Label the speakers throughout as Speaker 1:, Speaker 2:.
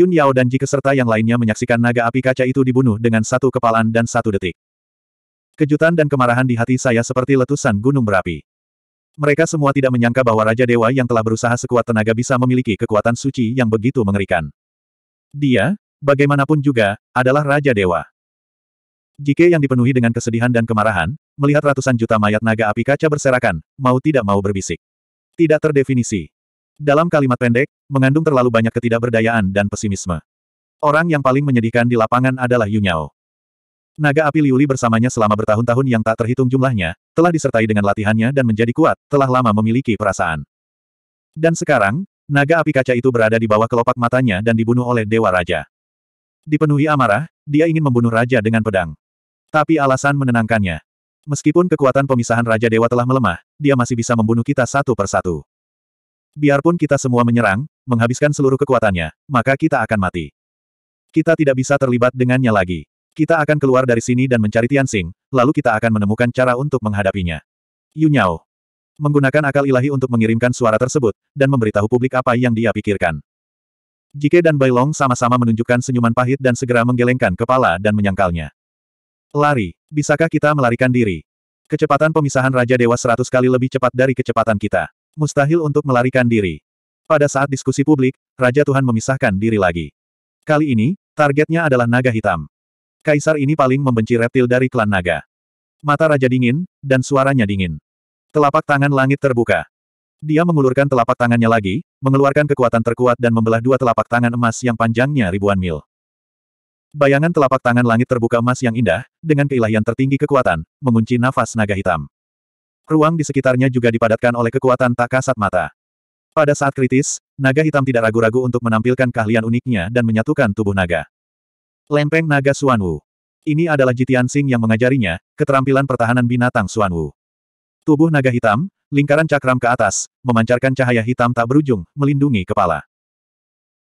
Speaker 1: Yun Yao dan Ji Keserta yang lainnya menyaksikan naga api kaca itu dibunuh dengan satu kepalan dan satu detik. Kejutan dan kemarahan di hati saya seperti letusan gunung berapi. Mereka semua tidak menyangka bahwa Raja Dewa yang telah berusaha sekuat tenaga bisa memiliki kekuatan suci yang begitu mengerikan. Dia, bagaimanapun juga, adalah Raja Dewa. Jike yang dipenuhi dengan kesedihan dan kemarahan, melihat ratusan juta mayat naga api kaca berserakan, mau tidak mau berbisik. Tidak terdefinisi. Dalam kalimat pendek, mengandung terlalu banyak ketidakberdayaan dan pesimisme. Orang yang paling menyedihkan di lapangan adalah Yunyao. Naga api Liuli bersamanya selama bertahun-tahun yang tak terhitung jumlahnya, telah disertai dengan latihannya dan menjadi kuat, telah lama memiliki perasaan. Dan sekarang, naga api kaca itu berada di bawah kelopak matanya dan dibunuh oleh Dewa Raja. Dipenuhi amarah, dia ingin membunuh Raja dengan pedang. Tapi alasan menenangkannya. Meskipun kekuatan pemisahan Raja Dewa telah melemah, dia masih bisa membunuh kita satu persatu. Biarpun kita semua menyerang, menghabiskan seluruh kekuatannya, maka kita akan mati. Kita tidak bisa terlibat dengannya lagi. Kita akan keluar dari sini dan mencari Tianxing, lalu kita akan menemukan cara untuk menghadapinya. Yunyao. Menggunakan akal ilahi untuk mengirimkan suara tersebut, dan memberitahu publik apa yang dia pikirkan. Jike dan Bailong sama-sama menunjukkan senyuman pahit dan segera menggelengkan kepala dan menyangkalnya. Lari, bisakah kita melarikan diri? Kecepatan pemisahan Raja Dewa seratus kali lebih cepat dari kecepatan kita. Mustahil untuk melarikan diri. Pada saat diskusi publik, Raja Tuhan memisahkan diri lagi. Kali ini, targetnya adalah naga hitam. Kaisar ini paling membenci reptil dari klan naga. Mata Raja dingin, dan suaranya dingin. Telapak tangan langit terbuka. Dia mengulurkan telapak tangannya lagi, mengeluarkan kekuatan terkuat dan membelah dua telapak tangan emas yang panjangnya ribuan mil. Bayangan telapak tangan langit terbuka emas yang indah, dengan keilahian tertinggi kekuatan, mengunci nafas naga hitam. Ruang di sekitarnya juga dipadatkan oleh kekuatan tak kasat mata. Pada saat kritis, naga hitam tidak ragu-ragu untuk menampilkan keahlian uniknya dan menyatukan tubuh naga. Lempeng naga Wu. Ini adalah Jitian Sing yang mengajarinya, keterampilan pertahanan binatang Wu. Tubuh naga hitam, lingkaran cakram ke atas, memancarkan cahaya hitam tak berujung, melindungi kepala.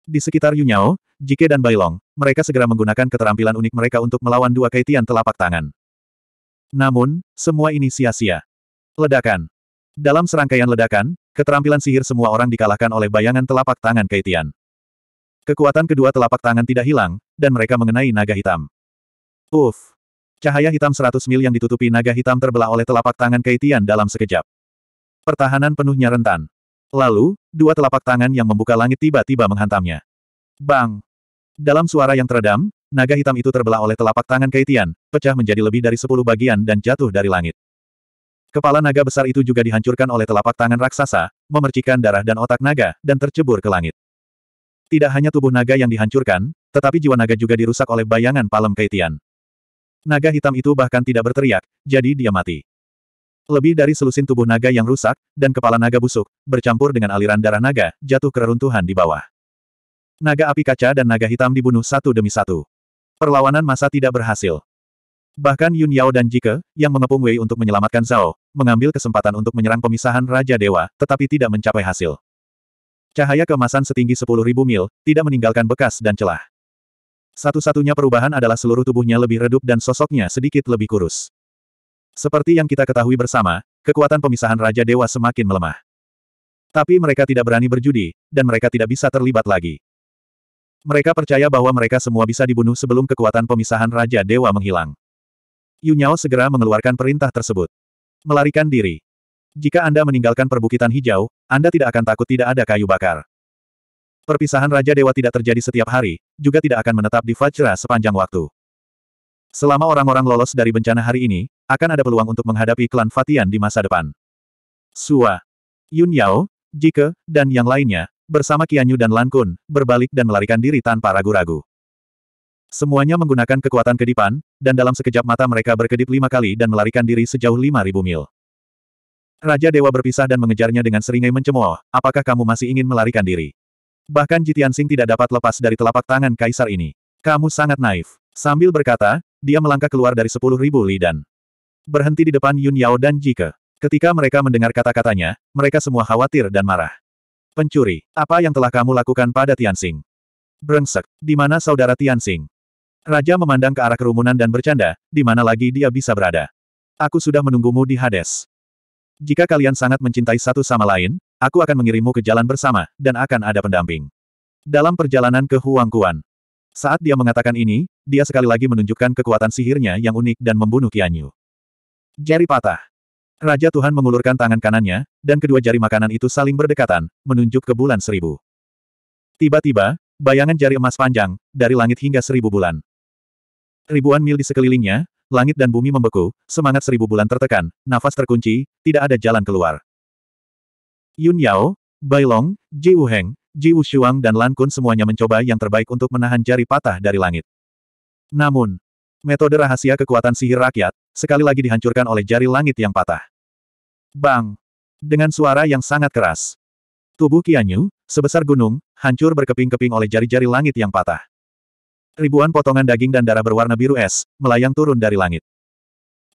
Speaker 1: Di sekitar Yunyao, Jike dan Bailong, mereka segera menggunakan keterampilan unik mereka untuk melawan dua kaitian telapak tangan. Namun, semua ini sia-sia. Ledakan. Dalam serangkaian ledakan, keterampilan sihir semua orang dikalahkan oleh bayangan telapak tangan Kaitian. Kekuatan kedua telapak tangan tidak hilang, dan mereka mengenai naga hitam. Uf. Cahaya hitam 100 mil yang ditutupi naga hitam terbelah oleh telapak tangan Kaitian dalam sekejap. Pertahanan penuhnya rentan. Lalu, dua telapak tangan yang membuka langit tiba-tiba menghantamnya. Bang! Dalam suara yang teredam, naga hitam itu terbelah oleh telapak tangan Kaitian, pecah menjadi lebih dari 10 bagian dan jatuh dari langit. Kepala naga besar itu juga dihancurkan oleh telapak tangan raksasa, memercikan darah dan otak naga, dan tercebur ke langit. Tidak hanya tubuh naga yang dihancurkan, tetapi jiwa naga juga dirusak oleh bayangan palem Kaitian. Naga hitam itu bahkan tidak berteriak, jadi dia mati. Lebih dari selusin tubuh naga yang rusak, dan kepala naga busuk, bercampur dengan aliran darah naga, jatuh ke reruntuhan di bawah. Naga api kaca dan naga hitam dibunuh satu demi satu. Perlawanan masa tidak berhasil. Bahkan Yun Yao dan Jike, yang mengepung Wei untuk menyelamatkan Zhao, mengambil kesempatan untuk menyerang pemisahan Raja Dewa, tetapi tidak mencapai hasil. Cahaya kemasan setinggi 10.000 mil, tidak meninggalkan bekas dan celah. Satu-satunya perubahan adalah seluruh tubuhnya lebih redup dan sosoknya sedikit lebih kurus. Seperti yang kita ketahui bersama, kekuatan pemisahan Raja Dewa semakin melemah. Tapi mereka tidak berani berjudi, dan mereka tidak bisa terlibat lagi. Mereka percaya bahwa mereka semua bisa dibunuh sebelum kekuatan pemisahan Raja Dewa menghilang. Yunyao segera mengeluarkan perintah tersebut. Melarikan diri. Jika Anda meninggalkan perbukitan hijau, Anda tidak akan takut tidak ada kayu bakar. Perpisahan Raja Dewa tidak terjadi setiap hari, juga tidak akan menetap di Fajra sepanjang waktu. Selama orang-orang lolos dari bencana hari ini, akan ada peluang untuk menghadapi klan Fatian di masa depan. Sua, Yun Yao, Jike, dan yang lainnya, bersama Qianyu dan Lan Kun, berbalik dan melarikan diri tanpa ragu-ragu. Semuanya menggunakan kekuatan kedipan, dan dalam sekejap mata mereka berkedip lima kali dan melarikan diri sejauh lima ribu mil. Raja Dewa berpisah dan mengejarnya dengan seringai mencemooh, apakah kamu masih ingin melarikan diri? Bahkan Jitian Sing tidak dapat lepas dari telapak tangan kaisar ini. Kamu sangat naif. Sambil berkata, dia melangkah keluar dari sepuluh ribu li dan Berhenti di depan Yun Yao dan Jike. Ketika mereka mendengar kata-katanya, mereka semua khawatir dan marah. Pencuri, apa yang telah kamu lakukan pada Tian Sing? Brengsek, di mana saudara Tian Sing? Raja memandang ke arah kerumunan dan bercanda, di mana lagi dia bisa berada. Aku sudah menunggumu di Hades. Jika kalian sangat mencintai satu sama lain, aku akan mengirimmu ke jalan bersama, dan akan ada pendamping. Dalam perjalanan ke Huang Kuan. Saat dia mengatakan ini, dia sekali lagi menunjukkan kekuatan sihirnya yang unik dan membunuh Kianyu. Jari patah. Raja Tuhan mengulurkan tangan kanannya, dan kedua jari makanan itu saling berdekatan, menunjuk ke bulan seribu. Tiba-tiba, bayangan jari emas panjang, dari langit hingga seribu bulan, Ribuan mil di sekelilingnya, langit dan bumi membeku, semangat seribu bulan tertekan, nafas terkunci, tidak ada jalan keluar. Yun Yao, Bailong, Ji Wuheng, Ji Wushuang dan Lan Kun semuanya mencoba yang terbaik untuk menahan jari patah dari langit. Namun, metode rahasia kekuatan sihir rakyat, sekali lagi dihancurkan oleh jari langit yang patah. Bang! Dengan suara yang sangat keras. Tubuh Qianyu, sebesar gunung, hancur berkeping-keping oleh jari-jari langit yang patah. Ribuan potongan daging dan darah berwarna biru es, melayang turun dari langit.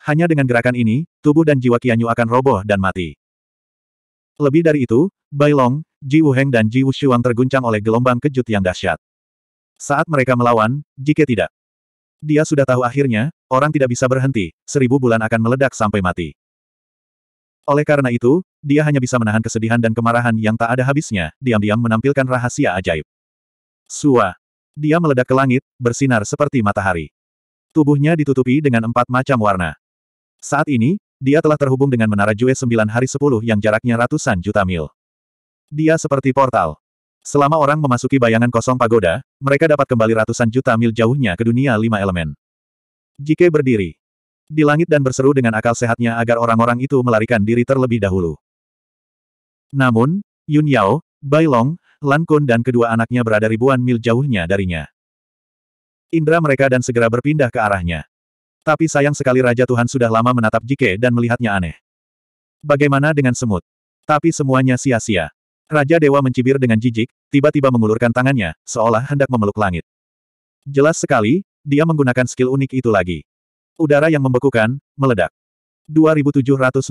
Speaker 1: Hanya dengan gerakan ini, tubuh dan jiwa Qianyu akan roboh dan mati. Lebih dari itu, Bai Long, Ji Heng, dan Ji Wu Shuang terguncang oleh gelombang kejut yang dahsyat. Saat mereka melawan, jika tidak. Dia sudah tahu akhirnya, orang tidak bisa berhenti, seribu bulan akan meledak sampai mati. Oleh karena itu, dia hanya bisa menahan kesedihan dan kemarahan yang tak ada habisnya, diam-diam menampilkan rahasia ajaib. Sua. Dia meledak ke langit, bersinar seperti matahari. Tubuhnya ditutupi dengan empat macam warna. Saat ini, dia telah terhubung dengan menara Jue 9 hari 10 yang jaraknya ratusan juta mil. Dia seperti portal. Selama orang memasuki bayangan kosong pagoda, mereka dapat kembali ratusan juta mil jauhnya ke dunia lima elemen. Jike berdiri di langit dan berseru dengan akal sehatnya agar orang-orang itu melarikan diri terlebih dahulu. Namun, Yun Yao, Bai Long, Lan Kun dan kedua anaknya berada ribuan mil jauhnya darinya. Indra mereka dan segera berpindah ke arahnya. Tapi sayang sekali Raja Tuhan sudah lama menatap Jike dan melihatnya aneh. Bagaimana dengan semut? Tapi semuanya sia-sia. Raja Dewa mencibir dengan jijik, tiba-tiba mengulurkan tangannya, seolah hendak memeluk langit. Jelas sekali, dia menggunakan skill unik itu lagi. Udara yang membekukan, meledak. 2752.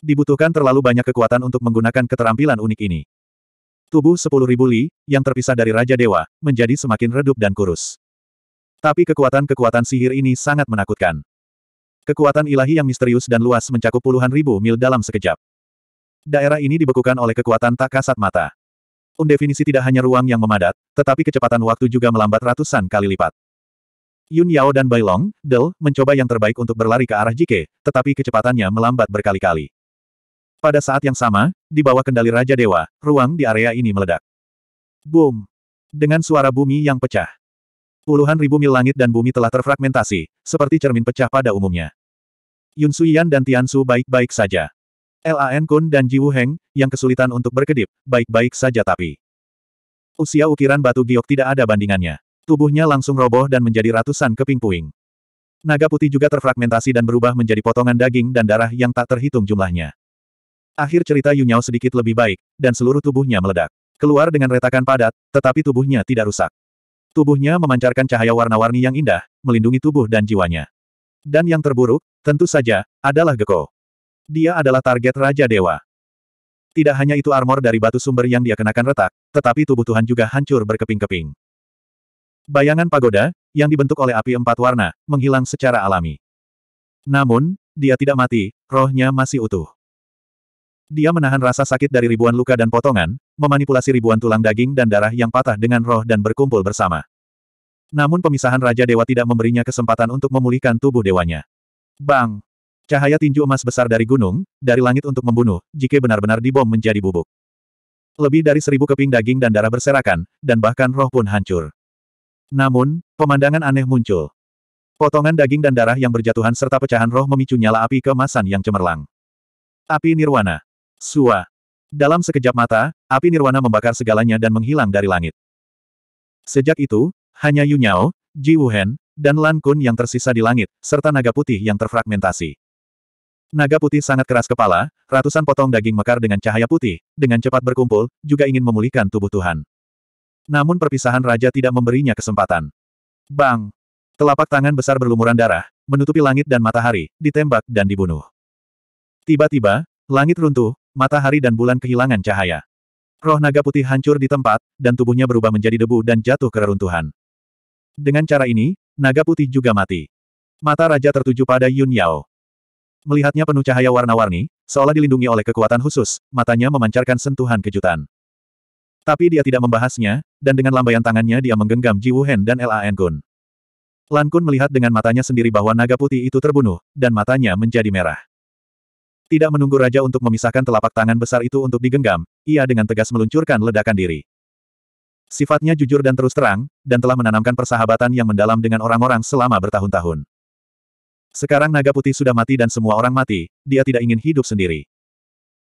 Speaker 1: Dibutuhkan terlalu banyak kekuatan untuk menggunakan keterampilan unik ini. Tubuh sepuluh ribu li, yang terpisah dari Raja Dewa, menjadi semakin redup dan kurus. Tapi kekuatan-kekuatan sihir ini sangat menakutkan. Kekuatan ilahi yang misterius dan luas mencakup puluhan ribu mil dalam sekejap. Daerah ini dibekukan oleh kekuatan tak kasat mata. Undefinisi tidak hanya ruang yang memadat, tetapi kecepatan waktu juga melambat ratusan kali lipat. Yun Yao dan Bailong, Del, mencoba yang terbaik untuk berlari ke arah Jike, tetapi kecepatannya melambat berkali-kali. Pada saat yang sama, di bawah kendali Raja Dewa, ruang di area ini meledak. Boom! Dengan suara bumi yang pecah. Puluhan ribu mil langit dan bumi telah terfragmentasi, seperti cermin pecah pada umumnya. Yun Suyan dan Tian Su baik-baik saja. Lan Kun dan Ji Wu Heng yang kesulitan untuk berkedip, baik-baik saja tapi. Usia ukiran batu giok tidak ada bandingannya. Tubuhnya langsung roboh dan menjadi ratusan keping puing. Naga putih juga terfragmentasi dan berubah menjadi potongan daging dan darah yang tak terhitung jumlahnya. Akhir cerita Yunyao sedikit lebih baik, dan seluruh tubuhnya meledak. Keluar dengan retakan padat, tetapi tubuhnya tidak rusak. Tubuhnya memancarkan cahaya warna-warni yang indah, melindungi tubuh dan jiwanya. Dan yang terburuk, tentu saja, adalah Geko. Dia adalah target Raja Dewa. Tidak hanya itu armor dari batu sumber yang dia kenakan retak, tetapi tubuh Tuhan juga hancur berkeping-keping. Bayangan pagoda, yang dibentuk oleh api empat warna, menghilang secara alami. Namun, dia tidak mati, rohnya masih utuh. Dia menahan rasa sakit dari ribuan luka dan potongan, memanipulasi ribuan tulang daging dan darah yang patah dengan roh dan berkumpul bersama. Namun pemisahan Raja Dewa tidak memberinya kesempatan untuk memulihkan tubuh dewanya. Bang! Cahaya tinju emas besar dari gunung, dari langit untuk membunuh, jika benar-benar dibom menjadi bubuk. Lebih dari seribu keping daging dan darah berserakan, dan bahkan roh pun hancur. Namun, pemandangan aneh muncul. Potongan daging dan darah yang berjatuhan serta pecahan roh memicu nyala api keemasan yang cemerlang. Api nirwana. Sua. Dalam sekejap mata, api nirwana membakar segalanya dan menghilang dari langit. Sejak itu, hanya Yu Nyao, Ji Wuhen, dan Lan Kun yang tersisa di langit, serta naga putih yang terfragmentasi. Naga putih sangat keras kepala, ratusan potong daging mekar dengan cahaya putih, dengan cepat berkumpul, juga ingin memulihkan tubuh Tuhan. Namun perpisahan raja tidak memberinya kesempatan. Bang! Telapak tangan besar berlumuran darah, menutupi langit dan matahari, ditembak dan dibunuh. Tiba-tiba, langit runtuh, matahari dan bulan kehilangan cahaya. Roh naga putih hancur di tempat, dan tubuhnya berubah menjadi debu dan jatuh ke reruntuhan. Dengan cara ini, naga putih juga mati. Mata raja tertuju pada Yun Yao. Melihatnya penuh cahaya warna-warni, seolah dilindungi oleh kekuatan khusus, matanya memancarkan sentuhan kejutan. Tapi dia tidak membahasnya, dan dengan lambaian tangannya dia menggenggam Ji Wuhen dan Lan Kun. Lan Kun melihat dengan matanya sendiri bahwa naga putih itu terbunuh, dan matanya menjadi merah. Tidak menunggu raja untuk memisahkan telapak tangan besar itu untuk digenggam, ia dengan tegas meluncurkan ledakan diri. Sifatnya jujur dan terus terang, dan telah menanamkan persahabatan yang mendalam dengan orang-orang selama bertahun-tahun. Sekarang naga putih sudah mati dan semua orang mati, dia tidak ingin hidup sendiri.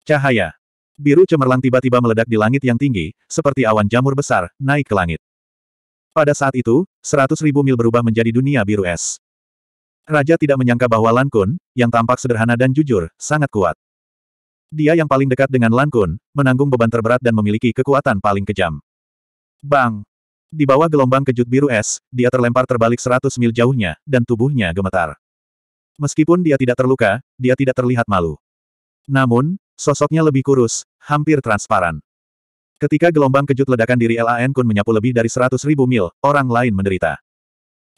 Speaker 1: Cahaya. Biru cemerlang tiba-tiba meledak di langit yang tinggi, seperti awan jamur besar, naik ke langit. Pada saat itu, seratus ribu mil berubah menjadi dunia biru es. Raja tidak menyangka bahwa Lan Kun, yang tampak sederhana dan jujur, sangat kuat. Dia yang paling dekat dengan Lan Kun, menanggung beban terberat dan memiliki kekuatan paling kejam. Bang! Di bawah gelombang kejut biru es, dia terlempar terbalik 100 mil jauhnya, dan tubuhnya gemetar. Meskipun dia tidak terluka, dia tidak terlihat malu. Namun, sosoknya lebih kurus, hampir transparan. Ketika gelombang kejut ledakan diri LAN Kun menyapu lebih dari seratus ribu mil, orang lain menderita.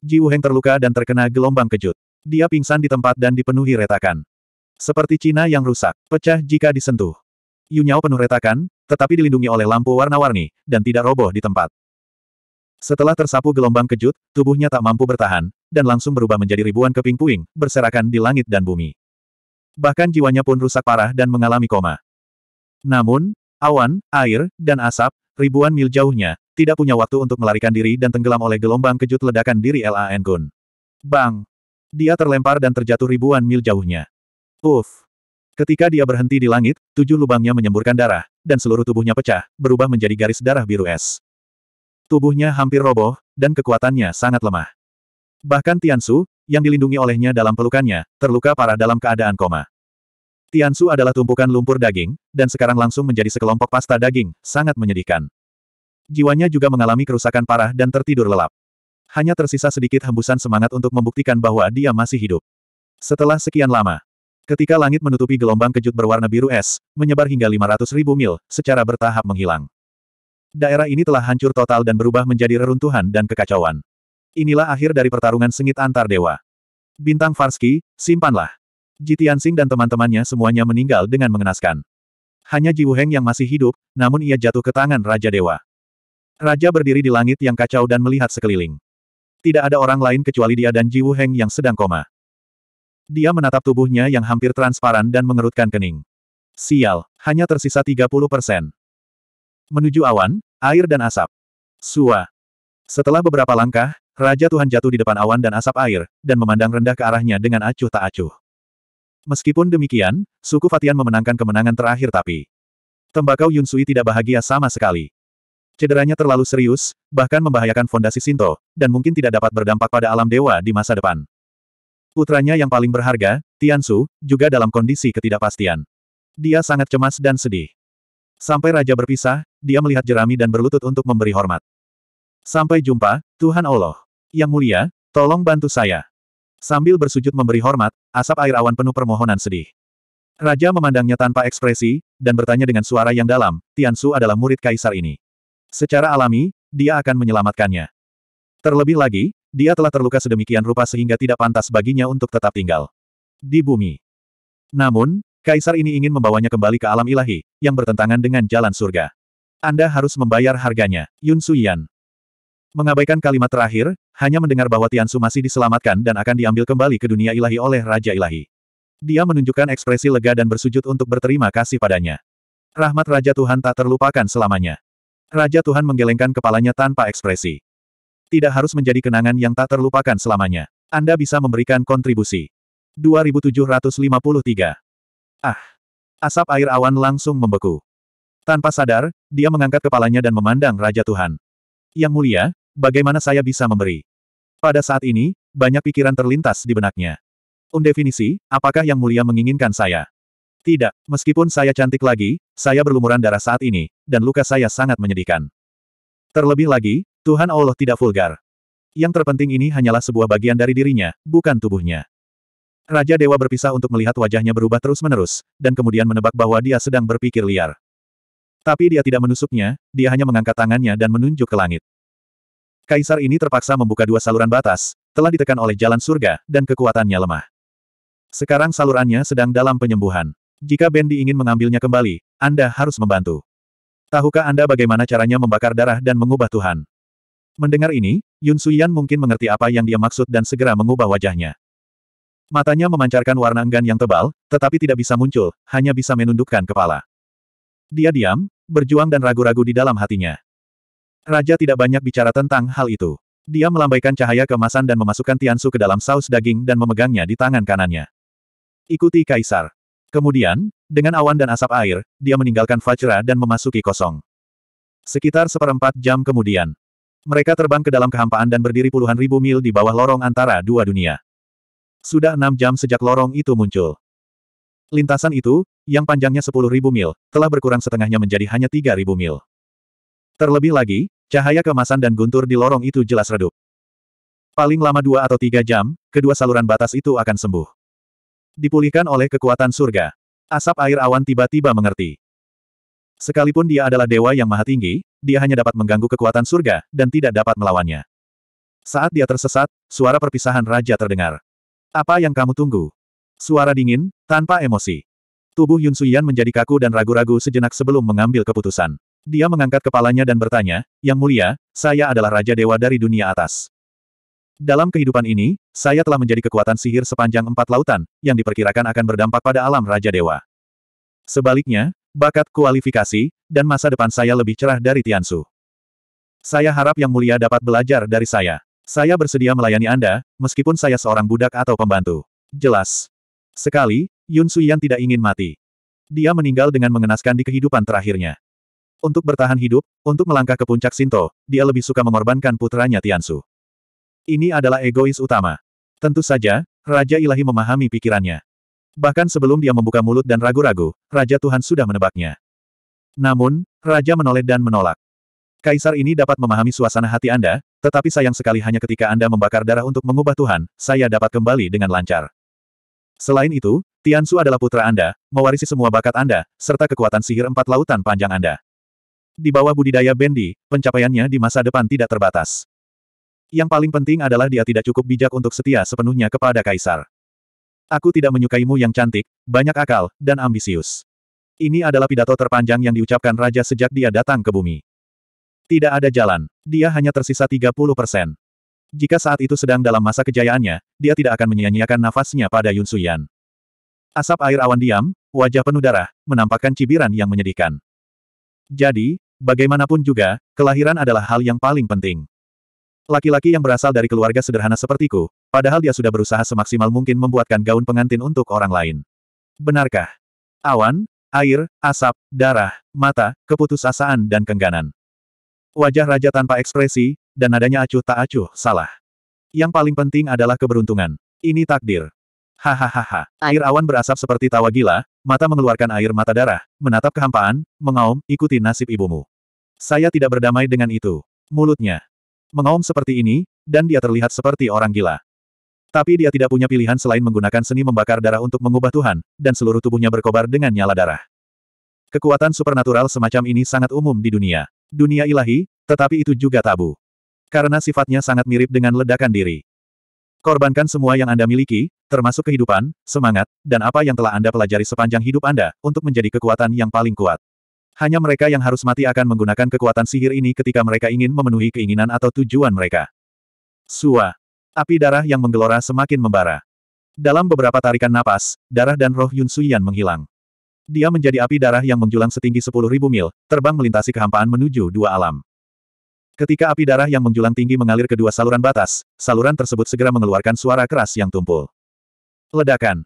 Speaker 1: Ji Wuheng terluka dan terkena gelombang kejut. Dia pingsan di tempat dan dipenuhi retakan. Seperti Cina yang rusak, pecah jika disentuh. Yunyao penuh retakan, tetapi dilindungi oleh lampu warna-warni, dan tidak roboh di tempat. Setelah tersapu gelombang kejut, tubuhnya tak mampu bertahan, dan langsung berubah menjadi ribuan keping puing, berserakan di langit dan bumi. Bahkan jiwanya pun rusak parah dan mengalami koma. Namun, awan, air, dan asap, ribuan mil jauhnya, tidak punya waktu untuk melarikan diri dan tenggelam oleh gelombang kejut ledakan diri LAN Gun. Bang! Dia terlempar dan terjatuh ribuan mil jauhnya. Uff! Ketika dia berhenti di langit, tujuh lubangnya menyemburkan darah, dan seluruh tubuhnya pecah, berubah menjadi garis darah biru es. Tubuhnya hampir roboh, dan kekuatannya sangat lemah. Bahkan Tian Su, yang dilindungi olehnya dalam pelukannya, terluka parah dalam keadaan koma. Tiansu adalah tumpukan lumpur daging, dan sekarang langsung menjadi sekelompok pasta daging, sangat menyedihkan. Jiwanya juga mengalami kerusakan parah dan tertidur lelap. Hanya tersisa sedikit hembusan semangat untuk membuktikan bahwa dia masih hidup. Setelah sekian lama, ketika langit menutupi gelombang kejut berwarna biru es, menyebar hingga 500 ribu mil, secara bertahap menghilang. Daerah ini telah hancur total dan berubah menjadi reruntuhan dan kekacauan. Inilah akhir dari pertarungan sengit antar dewa. Bintang Farski, simpanlah. Ji Tianxing dan teman-temannya semuanya meninggal dengan mengenaskan. Hanya Ji Wuheng yang masih hidup, namun ia jatuh ke tangan Raja Dewa. Raja berdiri di langit yang kacau dan melihat sekeliling. Tidak ada orang lain kecuali dia dan Ji Wuheng yang sedang koma. Dia menatap tubuhnya yang hampir transparan dan mengerutkan kening. Sial, hanya tersisa 30 persen. Menuju awan, air dan asap. Sua. Setelah beberapa langkah, Raja Tuhan jatuh di depan awan dan asap air, dan memandang rendah ke arahnya dengan acuh tak acuh. Meskipun demikian, suku Fatian memenangkan kemenangan terakhir tapi tembakau Yun Sui tidak bahagia sama sekali. Cederanya terlalu serius, bahkan membahayakan fondasi Sinto, dan mungkin tidak dapat berdampak pada alam dewa di masa depan. Putranya yang paling berharga, Tian Su, juga dalam kondisi ketidakpastian. Dia sangat cemas dan sedih. Sampai raja berpisah, dia melihat jerami dan berlutut untuk memberi hormat. Sampai jumpa, Tuhan Allah. Yang mulia, tolong bantu saya. Sambil bersujud memberi hormat, asap air awan penuh permohonan sedih. Raja memandangnya tanpa ekspresi, dan bertanya dengan suara yang dalam, Tiansu adalah murid kaisar ini. Secara alami, dia akan menyelamatkannya. Terlebih lagi, dia telah terluka sedemikian rupa sehingga tidak pantas baginya untuk tetap tinggal di bumi. Namun, kaisar ini ingin membawanya kembali ke alam ilahi, yang bertentangan dengan jalan surga. Anda harus membayar harganya, Yun Suyan. Mengabaikan kalimat terakhir, hanya mendengar bahwa Tiansu masih diselamatkan dan akan diambil kembali ke dunia ilahi oleh Raja Ilahi. Dia menunjukkan ekspresi lega dan bersujud untuk berterima kasih padanya. Rahmat Raja Tuhan tak terlupakan selamanya. Raja Tuhan menggelengkan kepalanya tanpa ekspresi. Tidak harus menjadi kenangan yang tak terlupakan selamanya. Anda bisa memberikan kontribusi. 2753 Ah! Asap air awan langsung membeku. Tanpa sadar, dia mengangkat kepalanya dan memandang Raja Tuhan. Yang mulia, Bagaimana saya bisa memberi? Pada saat ini, banyak pikiran terlintas di benaknya. Undefinisi, apakah yang mulia menginginkan saya? Tidak, meskipun saya cantik lagi, saya berlumuran darah saat ini, dan luka saya sangat menyedihkan. Terlebih lagi, Tuhan Allah tidak vulgar. Yang terpenting ini hanyalah sebuah bagian dari dirinya, bukan tubuhnya. Raja Dewa berpisah untuk melihat wajahnya berubah terus-menerus, dan kemudian menebak bahwa dia sedang berpikir liar. Tapi dia tidak menusuknya, dia hanya mengangkat tangannya dan menunjuk ke langit. Kaisar ini terpaksa membuka dua saluran batas, telah ditekan oleh jalan surga, dan kekuatannya lemah. Sekarang salurannya sedang dalam penyembuhan. Jika Bendy ingin mengambilnya kembali, Anda harus membantu. Tahukah Anda bagaimana caranya membakar darah dan mengubah Tuhan? Mendengar ini, Yun Suyan mungkin mengerti apa yang dia maksud dan segera mengubah wajahnya. Matanya memancarkan warna enggan yang tebal, tetapi tidak bisa muncul, hanya bisa menundukkan kepala. Dia diam, berjuang dan ragu-ragu di dalam hatinya. Raja tidak banyak bicara tentang hal itu. Dia melambaikan cahaya kemasan dan memasukkan Tiansu ke dalam saus daging dan memegangnya di tangan kanannya. Ikuti Kaisar. Kemudian, dengan awan dan asap air, dia meninggalkan Fajra dan memasuki kosong. Sekitar seperempat jam kemudian, mereka terbang ke dalam kehampaan dan berdiri puluhan ribu mil di bawah lorong antara dua dunia. Sudah enam jam sejak lorong itu muncul. Lintasan itu, yang panjangnya sepuluh ribu mil, telah berkurang setengahnya menjadi hanya tiga ribu mil. Terlebih lagi, cahaya kemasan dan guntur di lorong itu jelas redup. Paling lama dua atau tiga jam, kedua saluran batas itu akan sembuh. Dipulihkan oleh kekuatan surga. Asap air awan tiba-tiba mengerti. Sekalipun dia adalah dewa yang maha tinggi, dia hanya dapat mengganggu kekuatan surga, dan tidak dapat melawannya. Saat dia tersesat, suara perpisahan raja terdengar. Apa yang kamu tunggu? Suara dingin, tanpa emosi. Tubuh Yun Suyan menjadi kaku dan ragu-ragu sejenak sebelum mengambil keputusan. Dia mengangkat kepalanya dan bertanya, Yang mulia, saya adalah Raja Dewa dari dunia atas. Dalam kehidupan ini, saya telah menjadi kekuatan sihir sepanjang empat lautan, yang diperkirakan akan berdampak pada alam Raja Dewa. Sebaliknya, bakat kualifikasi, dan masa depan saya lebih cerah dari Tiansu. Saya harap Yang Mulia dapat belajar dari saya. Saya bersedia melayani Anda, meskipun saya seorang budak atau pembantu. Jelas. Sekali, Yun Suyan tidak ingin mati. Dia meninggal dengan mengenaskan di kehidupan terakhirnya. Untuk bertahan hidup, untuk melangkah ke puncak Sinto, dia lebih suka mengorbankan putranya Tiansu. Ini adalah egois utama. Tentu saja, Raja Ilahi memahami pikirannya. Bahkan sebelum dia membuka mulut dan ragu-ragu, Raja Tuhan sudah menebaknya. Namun, Raja menoleh dan menolak. Kaisar ini dapat memahami suasana hati Anda, tetapi sayang sekali hanya ketika Anda membakar darah untuk mengubah Tuhan, saya dapat kembali dengan lancar. Selain itu, Tiansu adalah putra Anda, mewarisi semua bakat Anda, serta kekuatan sihir empat lautan panjang Anda. Di bawah budidaya Bendy, pencapaiannya di masa depan tidak terbatas. Yang paling penting adalah dia tidak cukup bijak untuk setia sepenuhnya kepada Kaisar. Aku tidak menyukaimu yang cantik, banyak akal, dan ambisius. Ini adalah pidato terpanjang yang diucapkan Raja sejak dia datang ke bumi. Tidak ada jalan, dia hanya tersisa 30 persen. Jika saat itu sedang dalam masa kejayaannya, dia tidak akan menyia-nyiakan nafasnya pada Yun Suyan. Asap air awan diam, wajah penuh darah, menampakkan cibiran yang menyedihkan. Jadi, Bagaimanapun juga, kelahiran adalah hal yang paling penting. Laki-laki yang berasal dari keluarga sederhana sepertiku, padahal dia sudah berusaha semaksimal mungkin membuatkan gaun pengantin untuk orang lain. Benarkah? Awan, air, asap, darah, mata, keputusasaan dan kengganan. Wajah raja tanpa ekspresi, dan nadanya acuh tak acuh, salah. Yang paling penting adalah keberuntungan. Ini takdir. Hahaha. air awan berasap seperti tawa gila, mata mengeluarkan air mata darah, menatap kehampaan, mengaum, ikuti nasib ibumu. Saya tidak berdamai dengan itu. Mulutnya mengaum seperti ini, dan dia terlihat seperti orang gila. Tapi dia tidak punya pilihan selain menggunakan seni membakar darah untuk mengubah Tuhan, dan seluruh tubuhnya berkobar dengan nyala darah. Kekuatan supernatural semacam ini sangat umum di dunia. Dunia ilahi, tetapi itu juga tabu. Karena sifatnya sangat mirip dengan ledakan diri. Korbankan semua yang Anda miliki, termasuk kehidupan, semangat, dan apa yang telah Anda pelajari sepanjang hidup Anda, untuk menjadi kekuatan yang paling kuat. Hanya mereka yang harus mati akan menggunakan kekuatan sihir ini ketika mereka ingin memenuhi keinginan atau tujuan mereka. Sua. Api darah yang menggelora semakin membara. Dalam beberapa tarikan napas, darah dan roh Yun Suyan menghilang. Dia menjadi api darah yang menjulang setinggi 10.000 mil, terbang melintasi kehampaan menuju dua alam. Ketika api darah yang menjulang tinggi mengalir ke dua saluran batas, saluran tersebut segera mengeluarkan suara keras yang tumpul. Ledakan.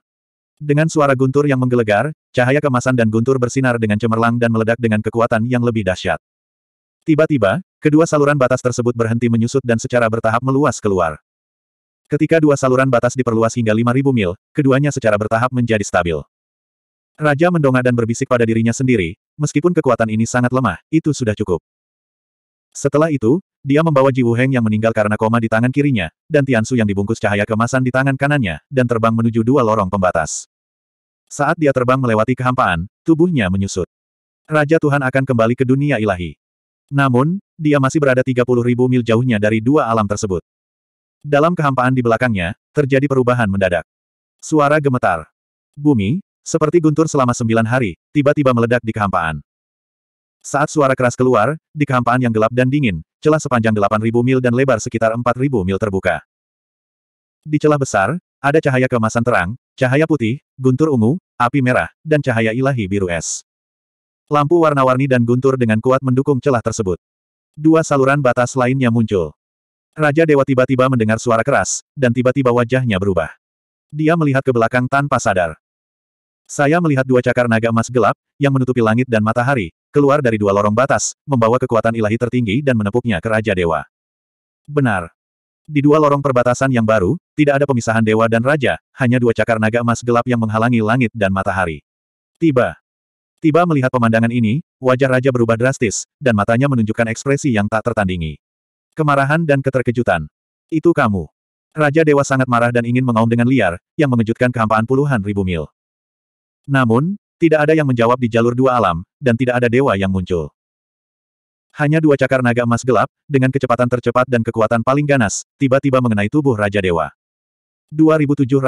Speaker 1: Dengan suara guntur yang menggelegar, Cahaya kemasan dan guntur bersinar dengan cemerlang dan meledak dengan kekuatan yang lebih dahsyat. Tiba-tiba, kedua saluran batas tersebut berhenti menyusut dan secara bertahap meluas keluar. Ketika dua saluran batas diperluas hingga 5.000 mil, keduanya secara bertahap menjadi stabil. Raja mendongak dan berbisik pada dirinya sendiri, meskipun kekuatan ini sangat lemah, itu sudah cukup. Setelah itu, dia membawa Ji Wuheng yang meninggal karena koma di tangan kirinya, dan Tian Su yang dibungkus cahaya kemasan di tangan kanannya, dan terbang menuju dua lorong pembatas. Saat dia terbang melewati kehampaan, tubuhnya menyusut. Raja Tuhan akan kembali ke dunia ilahi. Namun, dia masih berada 30 ribu mil jauhnya dari dua alam tersebut. Dalam kehampaan di belakangnya, terjadi perubahan mendadak. Suara gemetar. Bumi, seperti guntur selama sembilan hari, tiba-tiba meledak di kehampaan. Saat suara keras keluar, di kehampaan yang gelap dan dingin, celah sepanjang 8.000 mil dan lebar sekitar 4.000 mil terbuka. Di celah besar, ada cahaya kemasan terang, Cahaya putih, guntur ungu, api merah, dan cahaya ilahi biru es. Lampu warna-warni dan guntur dengan kuat mendukung celah tersebut. Dua saluran batas lainnya muncul. Raja Dewa tiba-tiba mendengar suara keras, dan tiba-tiba wajahnya berubah. Dia melihat ke belakang tanpa sadar. Saya melihat dua cakar naga emas gelap, yang menutupi langit dan matahari, keluar dari dua lorong batas, membawa kekuatan ilahi tertinggi dan menepuknya ke Raja Dewa. Benar. Di dua lorong perbatasan yang baru, tidak ada pemisahan dewa dan raja, hanya dua cakar naga emas gelap yang menghalangi langit dan matahari. Tiba. Tiba melihat pemandangan ini, wajah raja berubah drastis, dan matanya menunjukkan ekspresi yang tak tertandingi. Kemarahan dan keterkejutan. Itu kamu. Raja Dewa sangat marah dan ingin mengaum dengan liar, yang mengejutkan kehampaan puluhan ribu mil. Namun, tidak ada yang menjawab di jalur dua alam, dan tidak ada dewa yang muncul. Hanya dua cakar naga emas gelap, dengan kecepatan tercepat dan kekuatan paling ganas, tiba-tiba mengenai tubuh Raja Dewa. 2754.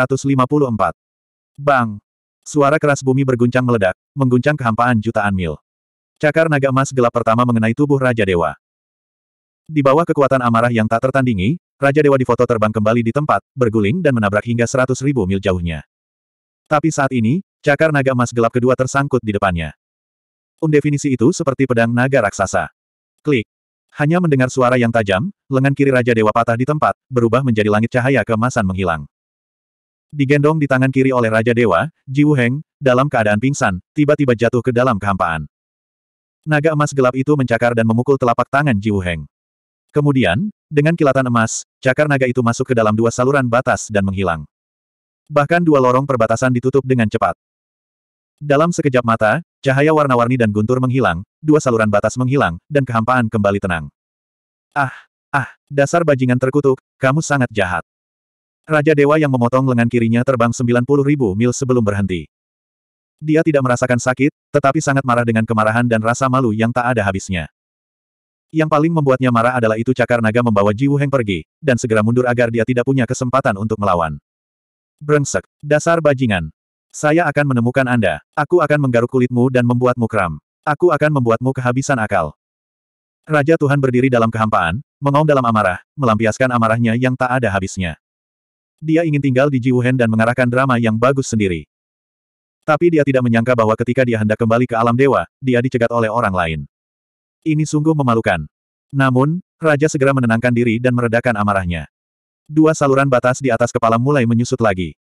Speaker 1: Bang! Suara keras bumi berguncang meledak, mengguncang kehampaan jutaan mil. Cakar naga emas gelap pertama mengenai tubuh Raja Dewa. Di bawah kekuatan amarah yang tak tertandingi, Raja Dewa difoto terbang kembali di tempat, berguling dan menabrak hingga seratus ribu mil jauhnya. Tapi saat ini, cakar naga emas gelap kedua tersangkut di depannya. Undefinisi itu seperti pedang naga raksasa. Klik. Hanya mendengar suara yang tajam, lengan kiri Raja Dewa patah di tempat, berubah menjadi langit cahaya kemasan menghilang. Digendong di tangan kiri oleh Raja Dewa, Ji Wuheng, dalam keadaan pingsan, tiba-tiba jatuh ke dalam kehampaan. Naga emas gelap itu mencakar dan memukul telapak tangan Ji Wuheng. Kemudian, dengan kilatan emas, cakar naga itu masuk ke dalam dua saluran batas dan menghilang. Bahkan dua lorong perbatasan ditutup dengan cepat. Dalam sekejap mata, Cahaya warna-warni dan guntur menghilang, dua saluran batas menghilang, dan kehampaan kembali tenang. Ah, ah, dasar bajingan terkutuk, kamu sangat jahat. Raja Dewa yang memotong lengan kirinya terbang 90 ribu mil sebelum berhenti. Dia tidak merasakan sakit, tetapi sangat marah dengan kemarahan dan rasa malu yang tak ada habisnya. Yang paling membuatnya marah adalah itu cakar naga membawa Ji Wuheng pergi, dan segera mundur agar dia tidak punya kesempatan untuk melawan. Brengsek, dasar bajingan. Saya akan menemukan Anda. Aku akan menggaruk kulitmu dan membuatmu kram. Aku akan membuatmu kehabisan akal. Raja Tuhan berdiri dalam kehampaan, mengaum dalam amarah, melampiaskan amarahnya yang tak ada habisnya. Dia ingin tinggal di Jiuhen dan mengarahkan drama yang bagus sendiri. Tapi dia tidak menyangka bahwa ketika dia hendak kembali ke alam dewa, dia dicegat oleh orang lain. Ini sungguh memalukan. Namun, Raja segera menenangkan diri dan meredakan amarahnya. Dua saluran batas di atas kepala mulai menyusut lagi.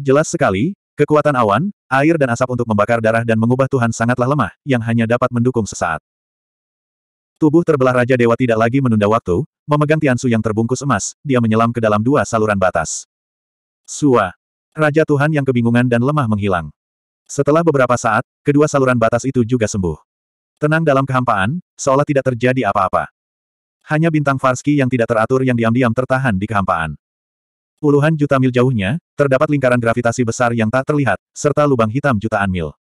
Speaker 1: Jelas sekali, Kekuatan awan, air dan asap untuk membakar darah dan mengubah Tuhan sangatlah lemah, yang hanya dapat mendukung sesaat. Tubuh terbelah Raja Dewa tidak lagi menunda waktu, memegang Tiansu yang terbungkus emas, dia menyelam ke dalam dua saluran batas. Sua. Raja Tuhan yang kebingungan dan lemah menghilang. Setelah beberapa saat, kedua saluran batas itu juga sembuh. Tenang dalam kehampaan, seolah tidak terjadi apa-apa. Hanya bintang Farski yang tidak teratur yang diam-diam tertahan di kehampaan. Puluhan juta mil jauhnya, terdapat lingkaran gravitasi besar yang tak terlihat, serta lubang hitam jutaan mil.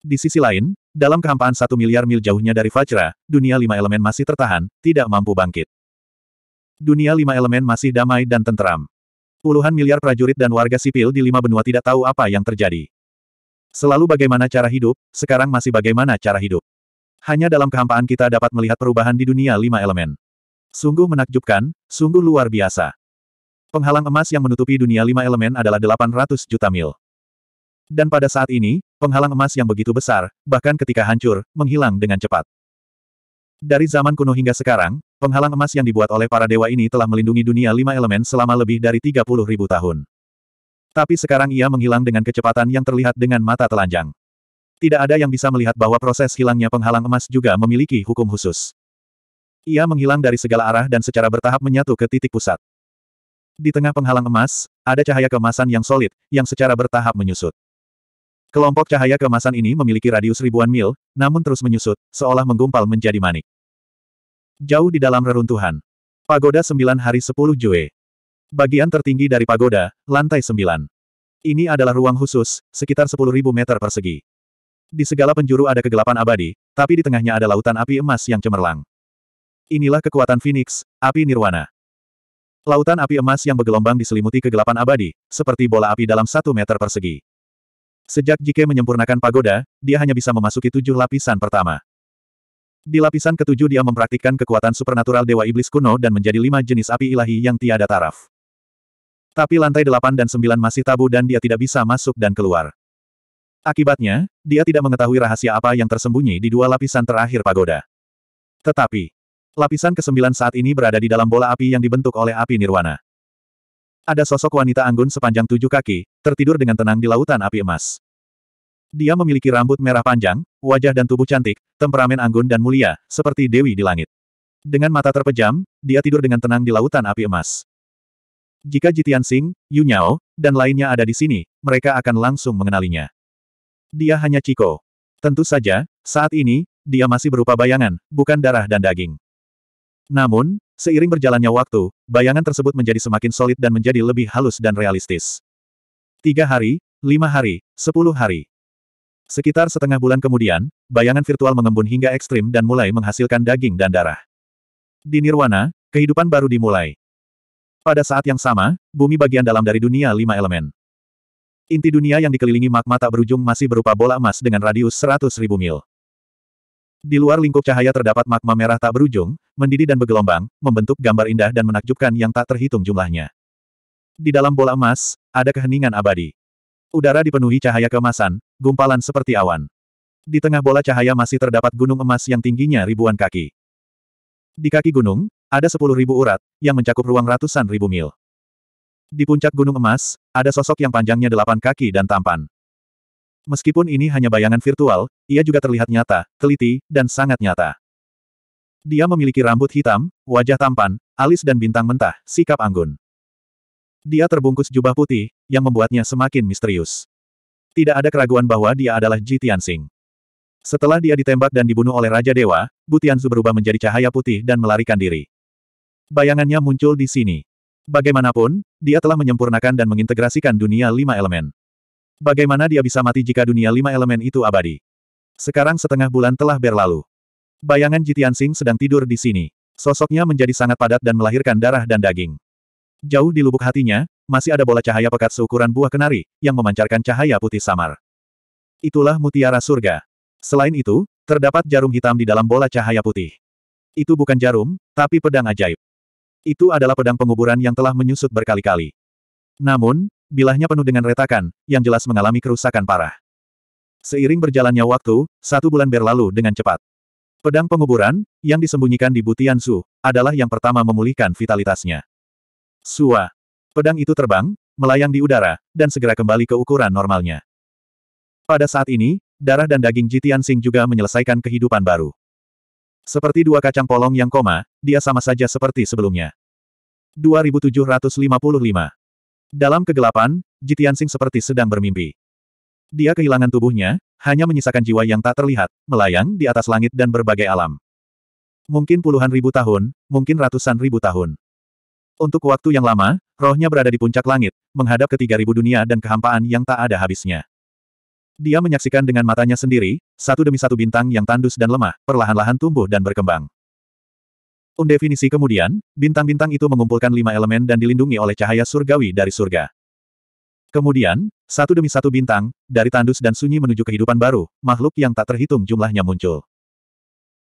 Speaker 1: Di sisi lain, dalam kehampaan satu miliar mil jauhnya dari Vajra, dunia lima elemen masih tertahan, tidak mampu bangkit. Dunia lima elemen masih damai dan tenteram. Puluhan miliar prajurit dan warga sipil di lima benua tidak tahu apa yang terjadi. Selalu bagaimana cara hidup, sekarang masih bagaimana cara hidup. Hanya dalam kehampaan kita dapat melihat perubahan di dunia lima elemen. Sungguh menakjubkan, sungguh luar biasa. Penghalang emas yang menutupi dunia lima elemen adalah 800 juta mil. Dan pada saat ini, penghalang emas yang begitu besar, bahkan ketika hancur, menghilang dengan cepat. Dari zaman kuno hingga sekarang, penghalang emas yang dibuat oleh para dewa ini telah melindungi dunia lima elemen selama lebih dari 30 ribu tahun. Tapi sekarang ia menghilang dengan kecepatan yang terlihat dengan mata telanjang. Tidak ada yang bisa melihat bahwa proses hilangnya penghalang emas juga memiliki hukum khusus. Ia menghilang dari segala arah dan secara bertahap menyatu ke titik pusat. Di tengah penghalang emas, ada cahaya kemasan yang solid, yang secara bertahap menyusut. Kelompok cahaya kemasan ini memiliki radius ribuan mil, namun terus menyusut, seolah menggumpal menjadi manik. Jauh di dalam reruntuhan. Pagoda 9 hari 10 Jue. Bagian tertinggi dari pagoda, lantai 9. Ini adalah ruang khusus, sekitar 10.000 meter persegi. Di segala penjuru ada kegelapan abadi, tapi di tengahnya ada lautan api emas yang cemerlang. Inilah kekuatan Phoenix, api nirwana. Lautan api emas yang bergelombang diselimuti kegelapan abadi, seperti bola api dalam satu meter persegi. Sejak Jike menyempurnakan pagoda, dia hanya bisa memasuki tujuh lapisan pertama. Di lapisan ketujuh dia mempraktikkan kekuatan supernatural Dewa Iblis kuno dan menjadi lima jenis api ilahi yang tiada taraf. Tapi lantai delapan dan sembilan masih tabu dan dia tidak bisa masuk dan keluar. Akibatnya, dia tidak mengetahui rahasia apa yang tersembunyi di dua lapisan terakhir pagoda. Tetapi, Lapisan kesembilan saat ini berada di dalam bola api yang dibentuk oleh api nirwana. Ada sosok wanita anggun sepanjang tujuh kaki, tertidur dengan tenang di lautan api emas. Dia memiliki rambut merah panjang, wajah dan tubuh cantik, temperamen anggun dan mulia, seperti Dewi di langit. Dengan mata terpejam, dia tidur dengan tenang di lautan api emas. Jika Jitian Sing, Yu Nyao, dan lainnya ada di sini, mereka akan langsung mengenalinya. Dia hanya Chico. Tentu saja, saat ini, dia masih berupa bayangan, bukan darah dan daging. Namun, seiring berjalannya waktu, bayangan tersebut menjadi semakin solid dan menjadi lebih halus dan realistis. Tiga hari, lima hari, sepuluh hari. Sekitar setengah bulan kemudian, bayangan virtual mengembun hingga ekstrim dan mulai menghasilkan daging dan darah. Di Nirwana, kehidupan baru dimulai. Pada saat yang sama, bumi bagian dalam dari dunia lima elemen. Inti dunia yang dikelilingi magma tak berujung masih berupa bola emas dengan radius 100.000 mil. Di luar lingkup cahaya terdapat magma merah tak berujung, mendidih dan bergelombang, membentuk gambar indah dan menakjubkan yang tak terhitung jumlahnya. Di dalam bola emas, ada keheningan abadi. Udara dipenuhi cahaya kemasan, gumpalan seperti awan. Di tengah bola cahaya masih terdapat gunung emas yang tingginya ribuan kaki. Di kaki gunung, ada sepuluh ribu urat, yang mencakup ruang ratusan ribu mil. Di puncak gunung emas, ada sosok yang panjangnya delapan kaki dan tampan. Meskipun ini hanya bayangan virtual, ia juga terlihat nyata, teliti, dan sangat nyata. Dia memiliki rambut hitam, wajah tampan, alis dan bintang mentah, sikap anggun. Dia terbungkus jubah putih, yang membuatnya semakin misterius. Tidak ada keraguan bahwa dia adalah Ji Tianxing. Setelah dia ditembak dan dibunuh oleh Raja Dewa, Bu Tianzu berubah menjadi cahaya putih dan melarikan diri. Bayangannya muncul di sini. Bagaimanapun, dia telah menyempurnakan dan mengintegrasikan dunia lima elemen. Bagaimana dia bisa mati jika dunia lima elemen itu abadi? Sekarang setengah bulan telah berlalu. Bayangan Jitian Sing sedang tidur di sini. Sosoknya menjadi sangat padat dan melahirkan darah dan daging. Jauh di lubuk hatinya, masih ada bola cahaya pekat seukuran buah kenari, yang memancarkan cahaya putih samar. Itulah mutiara surga. Selain itu, terdapat jarum hitam di dalam bola cahaya putih. Itu bukan jarum, tapi pedang ajaib. Itu adalah pedang penguburan yang telah menyusut berkali-kali. Namun, bilahnya penuh dengan retakan, yang jelas mengalami kerusakan parah. Seiring berjalannya waktu, satu bulan berlalu dengan cepat. Pedang penguburan, yang disembunyikan di Butian Su, adalah yang pertama memulihkan vitalitasnya. Sua. Pedang itu terbang, melayang di udara, dan segera kembali ke ukuran normalnya. Pada saat ini, darah dan daging Jitian Sing juga menyelesaikan kehidupan baru. Seperti dua kacang polong yang koma, dia sama saja seperti sebelumnya. 2755 dalam kegelapan, Jitian Sing seperti sedang bermimpi. Dia kehilangan tubuhnya, hanya menyisakan jiwa yang tak terlihat, melayang di atas langit dan berbagai alam. Mungkin puluhan ribu tahun, mungkin ratusan ribu tahun. Untuk waktu yang lama, rohnya berada di puncak langit, menghadap ke tiga ribu dunia dan kehampaan yang tak ada habisnya. Dia menyaksikan dengan matanya sendiri, satu demi satu bintang yang tandus dan lemah, perlahan-lahan tumbuh dan berkembang. Um definisi kemudian, bintang-bintang itu mengumpulkan lima elemen dan dilindungi oleh cahaya surgawi dari surga. Kemudian, satu demi satu bintang, dari tandus dan sunyi menuju kehidupan baru, makhluk yang tak terhitung jumlahnya muncul.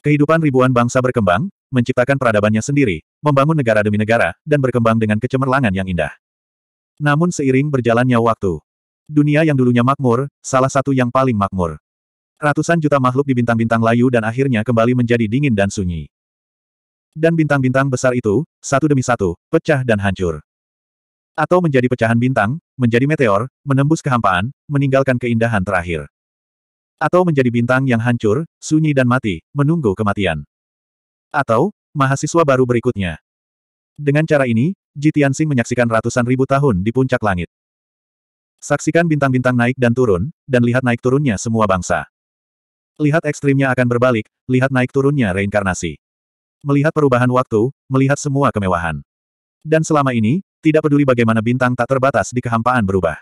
Speaker 1: Kehidupan ribuan bangsa berkembang, menciptakan peradabannya sendiri, membangun negara demi negara, dan berkembang dengan kecemerlangan yang indah. Namun seiring berjalannya waktu, dunia yang dulunya makmur, salah satu yang paling makmur. Ratusan juta makhluk di bintang-bintang layu dan akhirnya kembali menjadi dingin dan sunyi dan bintang-bintang besar itu, satu demi satu, pecah dan hancur. Atau menjadi pecahan bintang, menjadi meteor, menembus kehampaan, meninggalkan keindahan terakhir. Atau menjadi bintang yang hancur, sunyi dan mati, menunggu kematian. Atau, mahasiswa baru berikutnya. Dengan cara ini, Ji Tianxing menyaksikan ratusan ribu tahun di puncak langit. Saksikan bintang-bintang naik dan turun, dan lihat naik turunnya semua bangsa. Lihat ekstrimnya akan berbalik, lihat naik turunnya reinkarnasi. Melihat perubahan waktu, melihat semua kemewahan. Dan selama ini, tidak peduli bagaimana bintang tak terbatas di kehampaan berubah.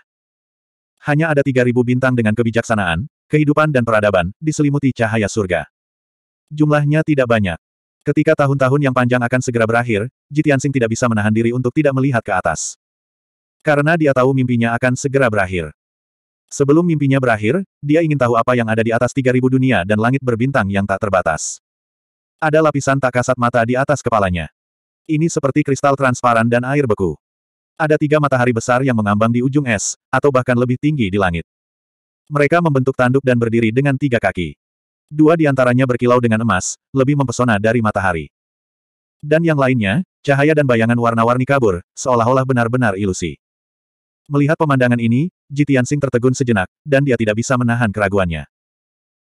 Speaker 1: Hanya ada 3.000 bintang dengan kebijaksanaan, kehidupan dan peradaban, diselimuti cahaya surga. Jumlahnya tidak banyak. Ketika tahun-tahun yang panjang akan segera berakhir, Jitiansing tidak bisa menahan diri untuk tidak melihat ke atas. Karena dia tahu mimpinya akan segera berakhir. Sebelum mimpinya berakhir, dia ingin tahu apa yang ada di atas 3000 dunia dan langit berbintang yang tak terbatas. Ada lapisan tak kasat mata di atas kepalanya. Ini seperti kristal transparan dan air beku. Ada tiga matahari besar yang mengambang di ujung es, atau bahkan lebih tinggi di langit. Mereka membentuk tanduk dan berdiri dengan tiga kaki. Dua di antaranya berkilau dengan emas, lebih mempesona dari matahari. Dan yang lainnya, cahaya dan bayangan warna-warni kabur, seolah-olah benar-benar ilusi. Melihat pemandangan ini, Tianxing tertegun sejenak, dan dia tidak bisa menahan keraguannya.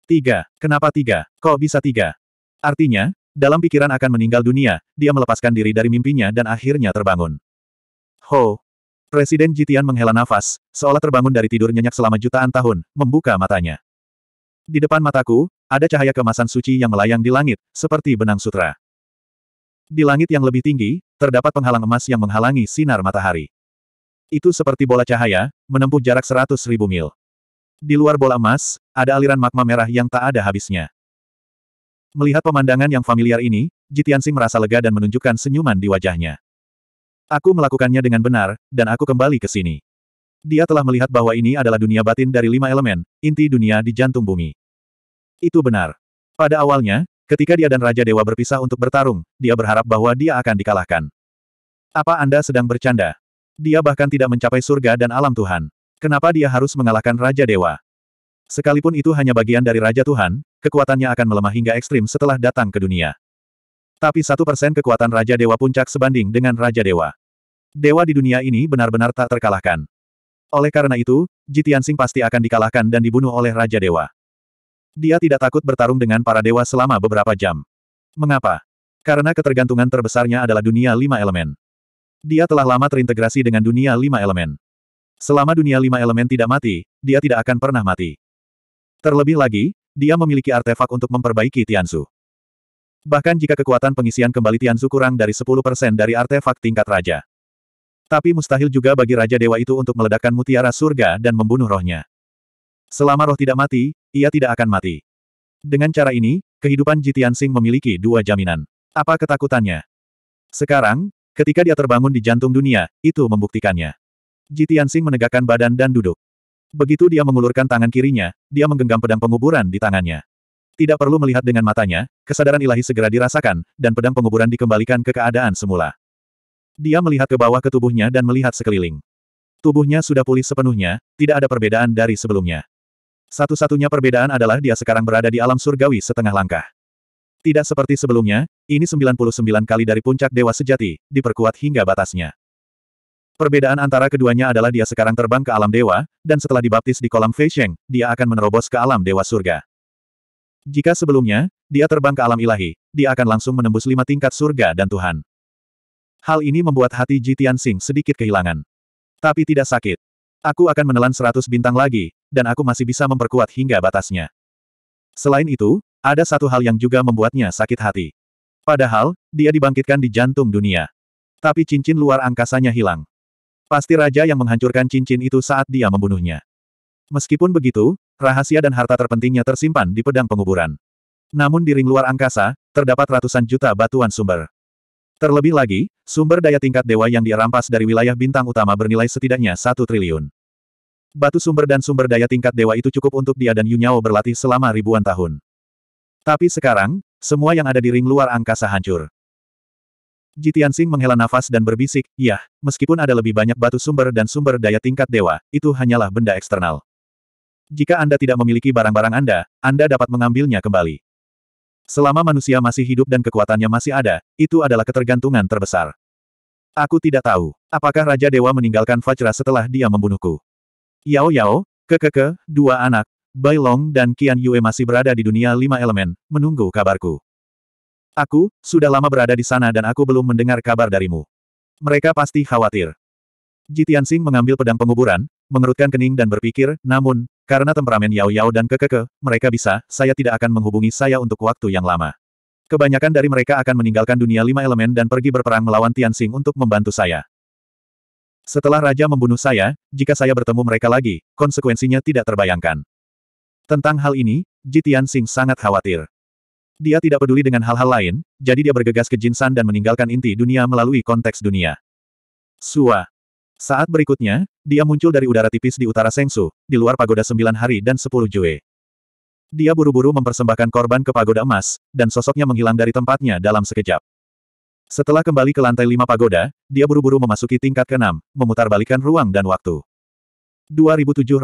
Speaker 1: Tiga. Kenapa tiga? Kok bisa tiga? Artinya, dalam pikiran akan meninggal dunia, dia melepaskan diri dari mimpinya dan akhirnya terbangun. Ho! Presiden Jitian menghela nafas, seolah terbangun dari tidur nyenyak selama jutaan tahun, membuka matanya. Di depan mataku, ada cahaya kemasan suci yang melayang di langit, seperti benang sutra. Di langit yang lebih tinggi, terdapat penghalang emas yang menghalangi sinar matahari. Itu seperti bola cahaya, menempuh jarak seratus ribu mil. Di luar bola emas, ada aliran magma merah yang tak ada habisnya. Melihat pemandangan yang familiar ini, Jitiansi merasa lega dan menunjukkan senyuman di wajahnya. Aku melakukannya dengan benar, dan aku kembali ke sini. Dia telah melihat bahwa ini adalah dunia batin dari lima elemen, inti dunia di jantung bumi. Itu benar. Pada awalnya, ketika dia dan Raja Dewa berpisah untuk bertarung, dia berharap bahwa dia akan dikalahkan. Apa Anda sedang bercanda? Dia bahkan tidak mencapai surga dan alam Tuhan. Kenapa dia harus mengalahkan Raja Dewa? Sekalipun itu hanya bagian dari Raja Tuhan, kekuatannya akan melemah hingga ekstrim setelah datang ke dunia. Tapi satu persen kekuatan Raja Dewa Puncak sebanding dengan Raja Dewa. Dewa di dunia ini benar-benar tak terkalahkan. Oleh karena itu, Jitian Jitiansing pasti akan dikalahkan dan dibunuh oleh Raja Dewa. Dia tidak takut bertarung dengan para dewa selama beberapa jam. Mengapa? Karena ketergantungan terbesarnya adalah dunia lima elemen. Dia telah lama terintegrasi dengan dunia lima elemen. Selama dunia lima elemen tidak mati, dia tidak akan pernah mati. Terlebih lagi, dia memiliki artefak untuk memperbaiki Tianzu. Bahkan jika kekuatan pengisian kembali Tianzu kurang dari 10% dari artefak tingkat raja. Tapi mustahil juga bagi Raja Dewa itu untuk meledakkan mutiara surga dan membunuh rohnya. Selama roh tidak mati, ia tidak akan mati. Dengan cara ini, kehidupan Ji Tianxing memiliki dua jaminan. Apa ketakutannya? Sekarang, ketika dia terbangun di jantung dunia, itu membuktikannya. Ji Tianxing menegakkan badan dan duduk. Begitu dia mengulurkan tangan kirinya, dia menggenggam pedang penguburan di tangannya. Tidak perlu melihat dengan matanya, kesadaran ilahi segera dirasakan, dan pedang penguburan dikembalikan ke keadaan semula. Dia melihat ke bawah ke tubuhnya dan melihat sekeliling. Tubuhnya sudah pulih sepenuhnya, tidak ada perbedaan dari sebelumnya. Satu-satunya perbedaan adalah dia sekarang berada di alam surgawi setengah langkah. Tidak seperti sebelumnya, ini 99 kali dari puncak dewa sejati, diperkuat hingga batasnya. Perbedaan antara keduanya adalah dia sekarang terbang ke alam dewa, dan setelah dibaptis di kolam Feisheng, dia akan menerobos ke alam dewa surga. Jika sebelumnya, dia terbang ke alam ilahi, dia akan langsung menembus lima tingkat surga dan Tuhan. Hal ini membuat hati Ji Tianxing sedikit kehilangan. Tapi tidak sakit. Aku akan menelan seratus bintang lagi, dan aku masih bisa memperkuat hingga batasnya. Selain itu, ada satu hal yang juga membuatnya sakit hati. Padahal, dia dibangkitkan di jantung dunia. Tapi cincin luar angkasanya hilang. Pasti raja yang menghancurkan cincin itu saat dia membunuhnya. Meskipun begitu, rahasia dan harta terpentingnya tersimpan di pedang penguburan. Namun di ring luar angkasa, terdapat ratusan juta batuan sumber. Terlebih lagi, sumber daya tingkat dewa yang dia dari wilayah bintang utama bernilai setidaknya satu triliun. Batu sumber dan sumber daya tingkat dewa itu cukup untuk dia dan Yunyao berlatih selama ribuan tahun. Tapi sekarang, semua yang ada di ring luar angkasa hancur. Jitian Sing menghela nafas dan berbisik, "Ya, meskipun ada lebih banyak batu sumber dan sumber daya tingkat dewa, itu hanyalah benda eksternal. Jika Anda tidak memiliki barang-barang Anda, Anda dapat mengambilnya kembali. Selama manusia masih hidup dan kekuatannya masih ada, itu adalah ketergantungan terbesar. Aku tidak tahu, apakah Raja Dewa meninggalkan Fajra setelah dia membunuhku. Yao Yao, Kekeke, dua anak, Bai Long dan Qian Yue masih berada di dunia lima elemen, menunggu kabarku. Aku, sudah lama berada di sana dan aku belum mendengar kabar darimu. Mereka pasti khawatir. Jitiansing mengambil pedang penguburan, mengerutkan kening dan berpikir, namun, karena temperamen Yao Yao dan Kekeke, mereka bisa, saya tidak akan menghubungi saya untuk waktu yang lama. Kebanyakan dari mereka akan meninggalkan dunia lima elemen dan pergi berperang melawan Tianxing untuk membantu saya. Setelah Raja membunuh saya, jika saya bertemu mereka lagi, konsekuensinya tidak terbayangkan. Tentang hal ini, Jitian Sing sangat khawatir. Dia tidak peduli dengan hal-hal lain, jadi dia bergegas ke Jinsan dan meninggalkan inti dunia melalui konteks dunia. Sua. Saat berikutnya, dia muncul dari udara tipis di utara Sengsu, di luar pagoda sembilan hari dan sepuluh jue. Dia buru-buru mempersembahkan korban ke pagoda emas, dan sosoknya menghilang dari tempatnya dalam sekejap. Setelah kembali ke lantai lima pagoda, dia buru-buru memasuki tingkat keenam, memutarbalikkan ruang dan waktu. 2756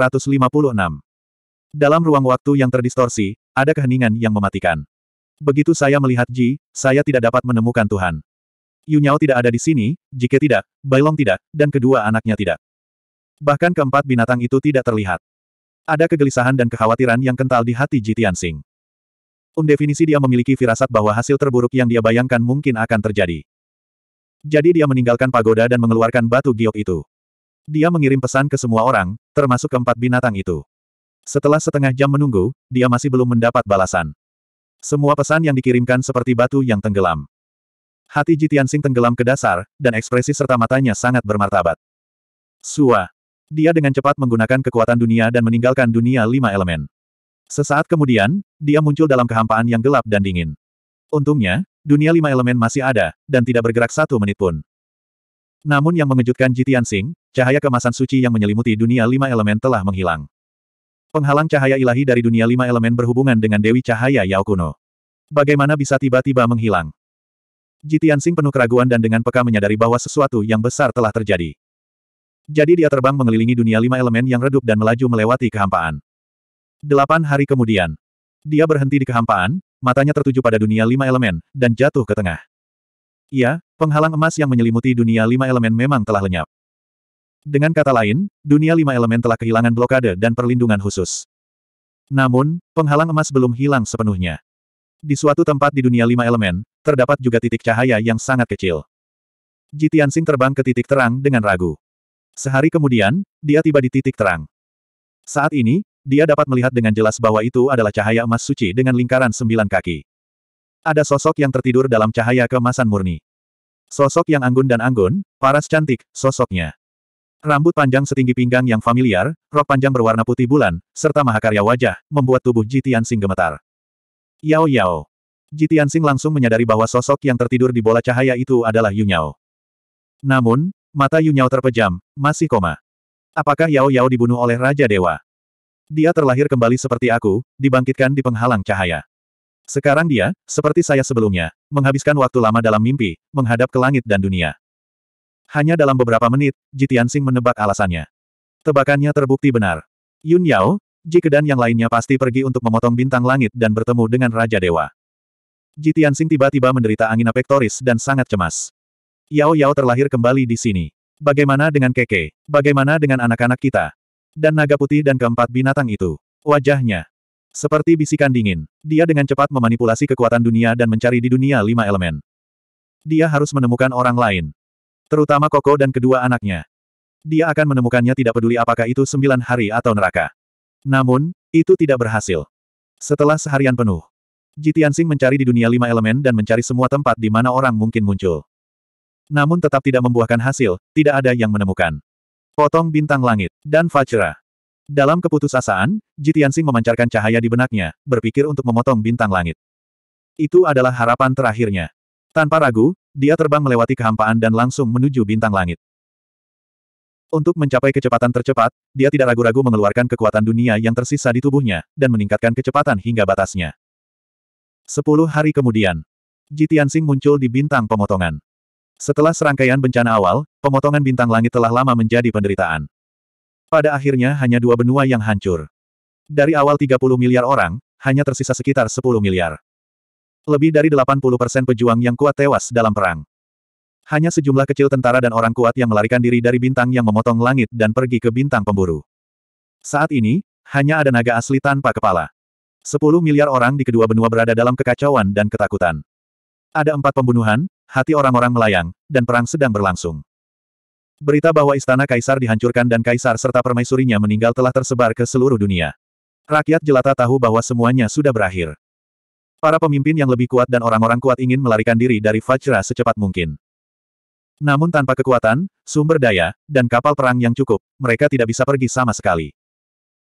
Speaker 1: Dalam ruang waktu yang terdistorsi, ada keheningan yang mematikan. Begitu saya melihat Ji, saya tidak dapat menemukan Tuhan. Yunyao tidak ada di sini, jika tidak, Bailong tidak, dan kedua anaknya tidak. Bahkan keempat binatang itu tidak terlihat. Ada kegelisahan dan kekhawatiran yang kental di hati Ji Tianxing. definisi dia memiliki firasat bahwa hasil terburuk yang dia bayangkan mungkin akan terjadi. Jadi dia meninggalkan pagoda dan mengeluarkan batu giok itu. Dia mengirim pesan ke semua orang, termasuk keempat binatang itu. Setelah setengah jam menunggu, dia masih belum mendapat balasan. Semua pesan yang dikirimkan seperti batu yang tenggelam. Hati Jitiansing tenggelam ke dasar, dan ekspresi serta matanya sangat bermartabat. Sua. Dia dengan cepat menggunakan kekuatan dunia dan meninggalkan dunia lima elemen. Sesaat kemudian, dia muncul dalam kehampaan yang gelap dan dingin. Untungnya, dunia lima elemen masih ada, dan tidak bergerak satu menit pun. Namun yang mengejutkan Jitiansing, cahaya kemasan suci yang menyelimuti dunia lima elemen telah menghilang. Penghalang cahaya ilahi dari dunia lima elemen berhubungan dengan Dewi Cahaya Yao Kuno. Bagaimana bisa tiba-tiba menghilang? Jitiansing penuh keraguan dan dengan peka menyadari bahwa sesuatu yang besar telah terjadi. Jadi dia terbang mengelilingi dunia lima elemen yang redup dan melaju melewati kehampaan. Delapan hari kemudian, dia berhenti di kehampaan, matanya tertuju pada dunia lima elemen, dan jatuh ke tengah. Iya, penghalang emas yang menyelimuti dunia lima elemen memang telah lenyap. Dengan kata lain, dunia lima elemen telah kehilangan blokade dan perlindungan khusus. Namun, penghalang emas belum hilang sepenuhnya. Di suatu tempat di dunia lima elemen, terdapat juga titik cahaya yang sangat kecil. Ji Tianxing terbang ke titik terang dengan ragu. Sehari kemudian, dia tiba di titik terang. Saat ini, dia dapat melihat dengan jelas bahwa itu adalah cahaya emas suci dengan lingkaran sembilan kaki. Ada sosok yang tertidur dalam cahaya keemasan murni. Sosok yang anggun dan anggun, paras cantik, sosoknya. Rambut panjang setinggi pinggang yang familiar, rok panjang berwarna putih bulan, serta mahakarya wajah, membuat tubuh Ji Tianxing gemetar. Yao Yao. Ji Tianxing langsung menyadari bahwa sosok yang tertidur di bola cahaya itu adalah Yu Nyao. Namun, mata Yu Nyao terpejam, masih koma. Apakah Yao Yao dibunuh oleh Raja Dewa? Dia terlahir kembali seperti aku, dibangkitkan di penghalang cahaya. Sekarang dia, seperti saya sebelumnya, menghabiskan waktu lama dalam mimpi, menghadap ke langit dan dunia. Hanya dalam beberapa menit, Ji Tianxing menebak alasannya. Tebakannya terbukti benar. Yun Yao, Ji Kedan yang lainnya pasti pergi untuk memotong bintang langit dan bertemu dengan Raja Dewa. Ji Tianxing tiba-tiba menderita angin pektoris dan sangat cemas. Yao Yao terlahir kembali di sini. Bagaimana dengan Keke? Bagaimana dengan anak-anak kita? Dan naga putih dan keempat binatang itu. Wajahnya. Seperti bisikan dingin, dia dengan cepat memanipulasi kekuatan dunia dan mencari di dunia lima elemen. Dia harus menemukan orang lain. Terutama Koko dan kedua anaknya. Dia akan menemukannya tidak peduli apakah itu sembilan hari atau neraka. Namun, itu tidak berhasil. Setelah seharian penuh, Jitiansing mencari di dunia lima elemen dan mencari semua tempat di mana orang mungkin muncul. Namun tetap tidak membuahkan hasil, tidak ada yang menemukan. Potong bintang langit, dan Fajra. Dalam keputusasaan, Jitiansing memancarkan cahaya di benaknya, berpikir untuk memotong bintang langit. Itu adalah harapan terakhirnya. Tanpa ragu, dia terbang melewati kehampaan dan langsung menuju bintang langit. Untuk mencapai kecepatan tercepat, dia tidak ragu-ragu mengeluarkan kekuatan dunia yang tersisa di tubuhnya, dan meningkatkan kecepatan hingga batasnya. Sepuluh hari kemudian, Jitiansing muncul di bintang pemotongan. Setelah serangkaian bencana awal, pemotongan bintang langit telah lama menjadi penderitaan. Pada akhirnya hanya dua benua yang hancur. Dari awal 30 miliar orang, hanya tersisa sekitar 10 miliar. Lebih dari 80% pejuang yang kuat tewas dalam perang. Hanya sejumlah kecil tentara dan orang kuat yang melarikan diri dari bintang yang memotong langit dan pergi ke bintang pemburu. Saat ini, hanya ada naga asli tanpa kepala. 10 miliar orang di kedua benua berada dalam kekacauan dan ketakutan. Ada empat pembunuhan, hati orang-orang melayang, dan perang sedang berlangsung. Berita bahwa istana kaisar dihancurkan dan kaisar serta permaisurinya meninggal telah tersebar ke seluruh dunia. Rakyat jelata tahu bahwa semuanya sudah berakhir. Para pemimpin yang lebih kuat dan orang-orang kuat ingin melarikan diri dari Vajra secepat mungkin. Namun tanpa kekuatan, sumber daya, dan kapal perang yang cukup, mereka tidak bisa pergi sama sekali.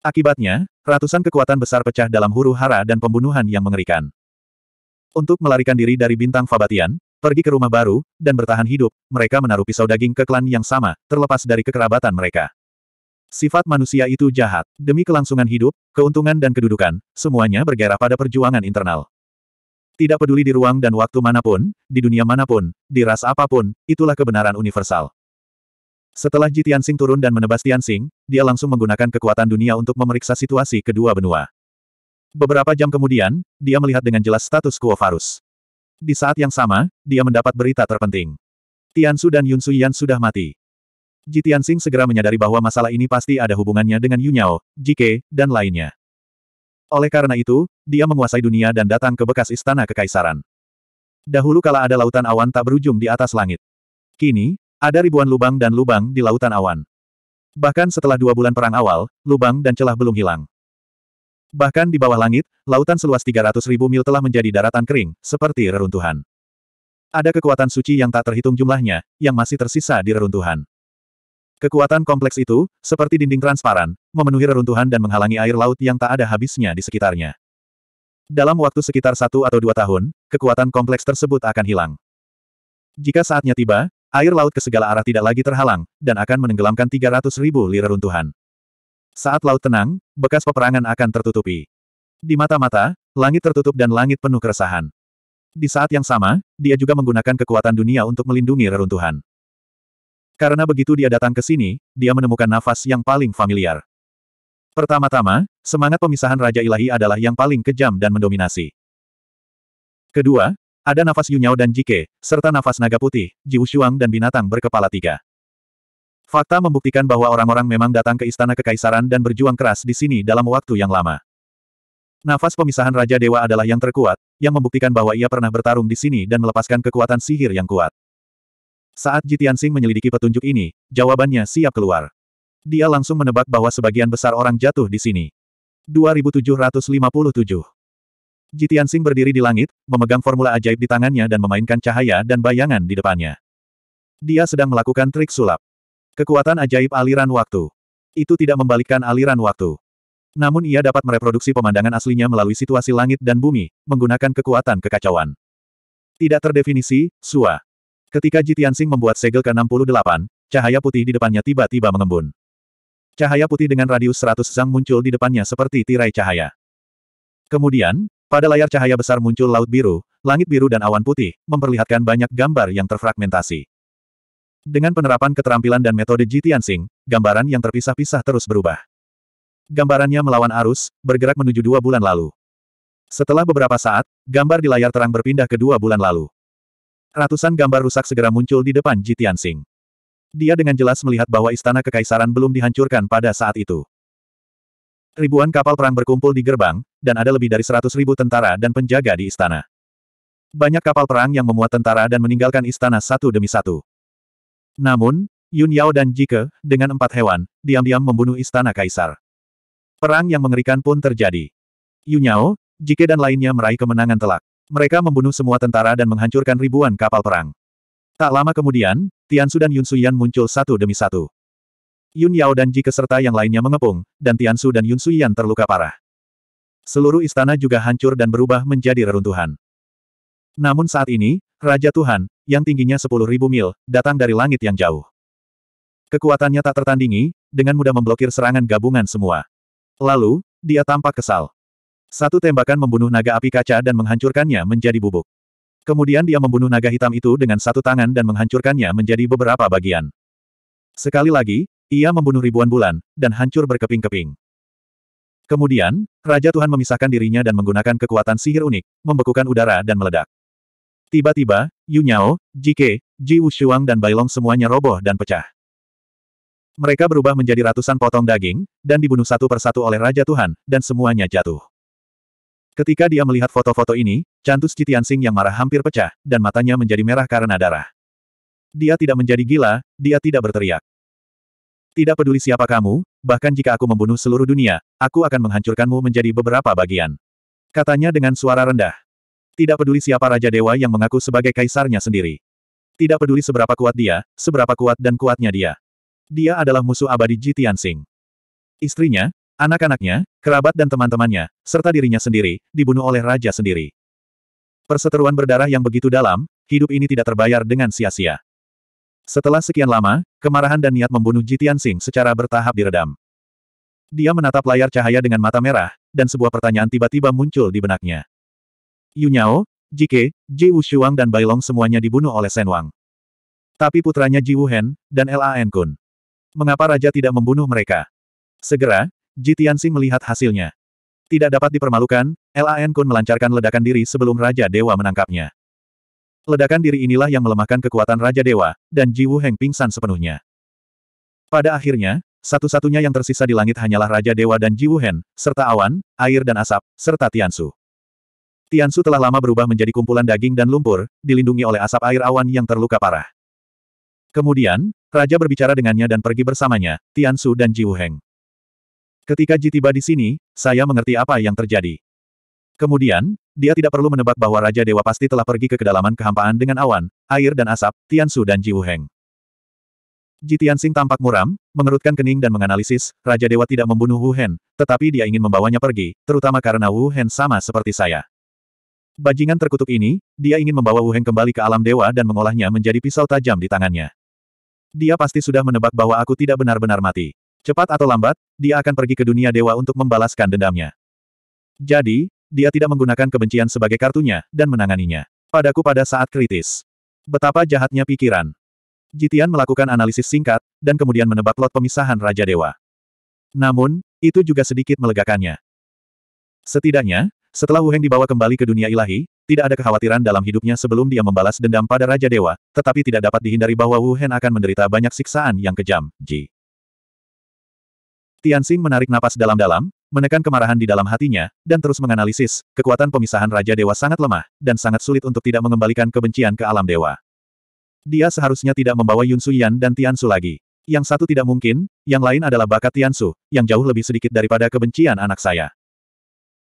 Speaker 1: Akibatnya, ratusan kekuatan besar pecah dalam huru hara dan pembunuhan yang mengerikan. Untuk melarikan diri dari bintang Fabatian, pergi ke rumah baru, dan bertahan hidup, mereka menaruh pisau daging ke klan yang sama, terlepas dari kekerabatan mereka. Sifat manusia itu jahat. Demi kelangsungan hidup, keuntungan dan kedudukan, semuanya bergerak pada perjuangan internal. Tidak peduli di ruang dan waktu manapun, di dunia manapun, di ras apapun, itulah kebenaran universal. Setelah Jitian Sing turun dan menebas Tianxing, dia langsung menggunakan kekuatan dunia untuk memeriksa situasi kedua benua. Beberapa jam kemudian, dia melihat dengan jelas status quo Varus. Di saat yang sama, dia mendapat berita terpenting. Tian Su dan Yun Su Yan sudah mati. Jitian Sing segera menyadari bahwa masalah ini pasti ada hubungannya dengan Yunyao, Jike, dan lainnya. Oleh karena itu, dia menguasai dunia dan datang ke bekas istana kekaisaran. Dahulu kala ada lautan awan tak berujung di atas langit. Kini, ada ribuan lubang dan lubang di lautan awan. Bahkan setelah dua bulan perang awal, lubang dan celah belum hilang. Bahkan di bawah langit, lautan seluas 300 ribu mil telah menjadi daratan kering, seperti reruntuhan. Ada kekuatan suci yang tak terhitung jumlahnya, yang masih tersisa di reruntuhan. Kekuatan kompleks itu, seperti dinding transparan, memenuhi reruntuhan dan menghalangi air laut yang tak ada habisnya di sekitarnya. Dalam waktu sekitar satu atau dua tahun, kekuatan kompleks tersebut akan hilang. Jika saatnya tiba, air laut ke segala arah tidak lagi terhalang, dan akan menenggelamkan 300 ribu li reruntuhan. Saat laut tenang, bekas peperangan akan tertutupi. Di mata-mata, langit tertutup dan langit penuh keresahan. Di saat yang sama, dia juga menggunakan kekuatan dunia untuk melindungi reruntuhan. Karena begitu dia datang ke sini, dia menemukan nafas yang paling familiar. Pertama-tama, semangat pemisahan Raja Ilahi adalah yang paling kejam dan mendominasi. Kedua, ada nafas Yunyao dan Jike, serta nafas naga putih, Jiu Shuang dan binatang berkepala tiga. Fakta membuktikan bahwa orang-orang memang datang ke istana kekaisaran dan berjuang keras di sini dalam waktu yang lama. Nafas pemisahan Raja Dewa adalah yang terkuat, yang membuktikan bahwa ia pernah bertarung di sini dan melepaskan kekuatan sihir yang kuat. Saat Jitian Jitiansing menyelidiki petunjuk ini, jawabannya siap keluar. Dia langsung menebak bahwa sebagian besar orang jatuh di sini. 2757 Jitian Sing berdiri di langit, memegang formula ajaib di tangannya dan memainkan cahaya dan bayangan di depannya. Dia sedang melakukan trik sulap. Kekuatan ajaib aliran waktu. Itu tidak membalikkan aliran waktu. Namun ia dapat mereproduksi pemandangan aslinya melalui situasi langit dan bumi, menggunakan kekuatan kekacauan. Tidak terdefinisi, Sua. Ketika Jitian Sing membuat segel ke-68, cahaya putih di depannya tiba-tiba mengembun. Cahaya putih dengan radius 100 zang muncul di depannya seperti tirai cahaya. Kemudian, pada layar cahaya besar muncul laut biru, langit biru dan awan putih, memperlihatkan banyak gambar yang terfragmentasi. Dengan penerapan keterampilan dan metode Singh, gambaran yang terpisah-pisah terus berubah. Gambarannya melawan arus, bergerak menuju dua bulan lalu. Setelah beberapa saat, gambar di layar terang berpindah ke dua bulan lalu. Ratusan gambar rusak segera muncul di depan Singh. Dia dengan jelas melihat bahwa istana kekaisaran belum dihancurkan pada saat itu. Ribuan kapal perang berkumpul di gerbang, dan ada lebih dari seratus ribu tentara dan penjaga di istana. Banyak kapal perang yang memuat tentara dan meninggalkan istana satu demi satu. Namun, Yun Yao dan Jike, dengan empat hewan, diam-diam membunuh istana kaisar. Perang yang mengerikan pun terjadi. Yun Yao, Jike dan lainnya meraih kemenangan telak. Mereka membunuh semua tentara dan menghancurkan ribuan kapal perang. Tak lama kemudian, Tiansu dan Yun Suyan muncul satu demi satu. Yun Yao dan Ji keserta yang lainnya mengepung, dan Tiansu dan Yun Suyan terluka parah. Seluruh istana juga hancur dan berubah menjadi reruntuhan. Namun saat ini, Raja Tuhan, yang tingginya sepuluh ribu mil, datang dari langit yang jauh. Kekuatannya tak tertandingi, dengan mudah memblokir serangan gabungan semua. Lalu, dia tampak kesal. Satu tembakan membunuh naga api kaca dan menghancurkannya menjadi bubuk. Kemudian dia membunuh naga hitam itu dengan satu tangan dan menghancurkannya menjadi beberapa bagian. Sekali lagi, ia membunuh ribuan bulan, dan hancur berkeping-keping. Kemudian, Raja Tuhan memisahkan dirinya dan menggunakan kekuatan sihir unik, membekukan udara dan meledak. Tiba-tiba, Yu Nyao, Jike, Ji Wushuang dan Bailong semuanya roboh dan pecah. Mereka berubah menjadi ratusan potong daging, dan dibunuh satu persatu oleh Raja Tuhan, dan semuanya jatuh. Ketika dia melihat foto-foto ini, cantus Citiansing yang marah hampir pecah, dan matanya menjadi merah karena darah. Dia tidak menjadi gila, dia tidak berteriak. Tidak peduli siapa kamu, bahkan jika aku membunuh seluruh dunia, aku akan menghancurkanmu menjadi beberapa bagian. Katanya dengan suara rendah. Tidak peduli siapa Raja Dewa yang mengaku sebagai kaisarnya sendiri. Tidak peduli seberapa kuat dia, seberapa kuat dan kuatnya dia. Dia adalah musuh abadi Jitian Sing. Istrinya, Anak-anaknya, kerabat dan teman-temannya, serta dirinya sendiri, dibunuh oleh raja sendiri. Perseteruan berdarah yang begitu dalam, hidup ini tidak terbayar dengan sia-sia. Setelah sekian lama, kemarahan dan niat membunuh Jitian Sing secara bertahap diredam. Dia menatap layar cahaya dengan mata merah, dan sebuah pertanyaan tiba-tiba muncul di benaknya. Yunyao, Jike, Ji Wushuang dan Bailong semuanya dibunuh oleh Sen Wang. Tapi putranya Ji Wuhen, dan Lan Kun. Mengapa Raja tidak membunuh mereka? Segera, Ji melihat hasilnya. Tidak dapat dipermalukan, LAN Kun melancarkan ledakan diri sebelum Raja Dewa menangkapnya. Ledakan diri inilah yang melemahkan kekuatan Raja Dewa, dan Ji Wu Heng pingsan sepenuhnya. Pada akhirnya, satu-satunya yang tersisa di langit hanyalah Raja Dewa dan Ji Wuhen, serta awan, air dan asap, serta Tiansu. Tiansu telah lama berubah menjadi kumpulan daging dan lumpur, dilindungi oleh asap air awan yang terluka parah. Kemudian, Raja berbicara dengannya dan pergi bersamanya, Tiansu dan Ji Wuheng. Ketika Ji tiba di sini, saya mengerti apa yang terjadi. Kemudian, dia tidak perlu menebak bahwa Raja Dewa pasti telah pergi ke kedalaman kehampaan dengan awan, air dan asap, Tian Su dan Ji Wuheng. Ji Tianxing tampak muram, mengerutkan kening dan menganalisis, Raja Dewa tidak membunuh Wu Hen, tetapi dia ingin membawanya pergi, terutama karena Wu Hen sama seperti saya. Bajingan terkutuk ini, dia ingin membawa Wu Heng kembali ke alam dewa dan mengolahnya menjadi pisau tajam di tangannya. Dia pasti sudah menebak bahwa aku tidak benar-benar mati. Cepat atau lambat, dia akan pergi ke dunia dewa untuk membalaskan dendamnya. Jadi, dia tidak menggunakan kebencian sebagai kartunya, dan menanganinya. Padaku pada saat kritis. Betapa jahatnya pikiran. Jitian melakukan analisis singkat, dan kemudian menebak plot pemisahan Raja Dewa. Namun, itu juga sedikit melegakannya. Setidaknya, setelah Wu Heng dibawa kembali ke dunia ilahi, tidak ada kekhawatiran dalam hidupnya sebelum dia membalas dendam pada Raja Dewa, tetapi tidak dapat dihindari bahwa Wu Hen akan menderita banyak siksaan yang kejam. Ji. Tianxing menarik napas dalam-dalam, menekan kemarahan di dalam hatinya, dan terus menganalisis, kekuatan pemisahan Raja Dewa sangat lemah, dan sangat sulit untuk tidak mengembalikan kebencian ke alam dewa. Dia seharusnya tidak membawa Yun Suyan dan Tiansu lagi. Yang satu tidak mungkin, yang lain adalah bakat Tiansu, yang jauh lebih sedikit daripada kebencian anak saya.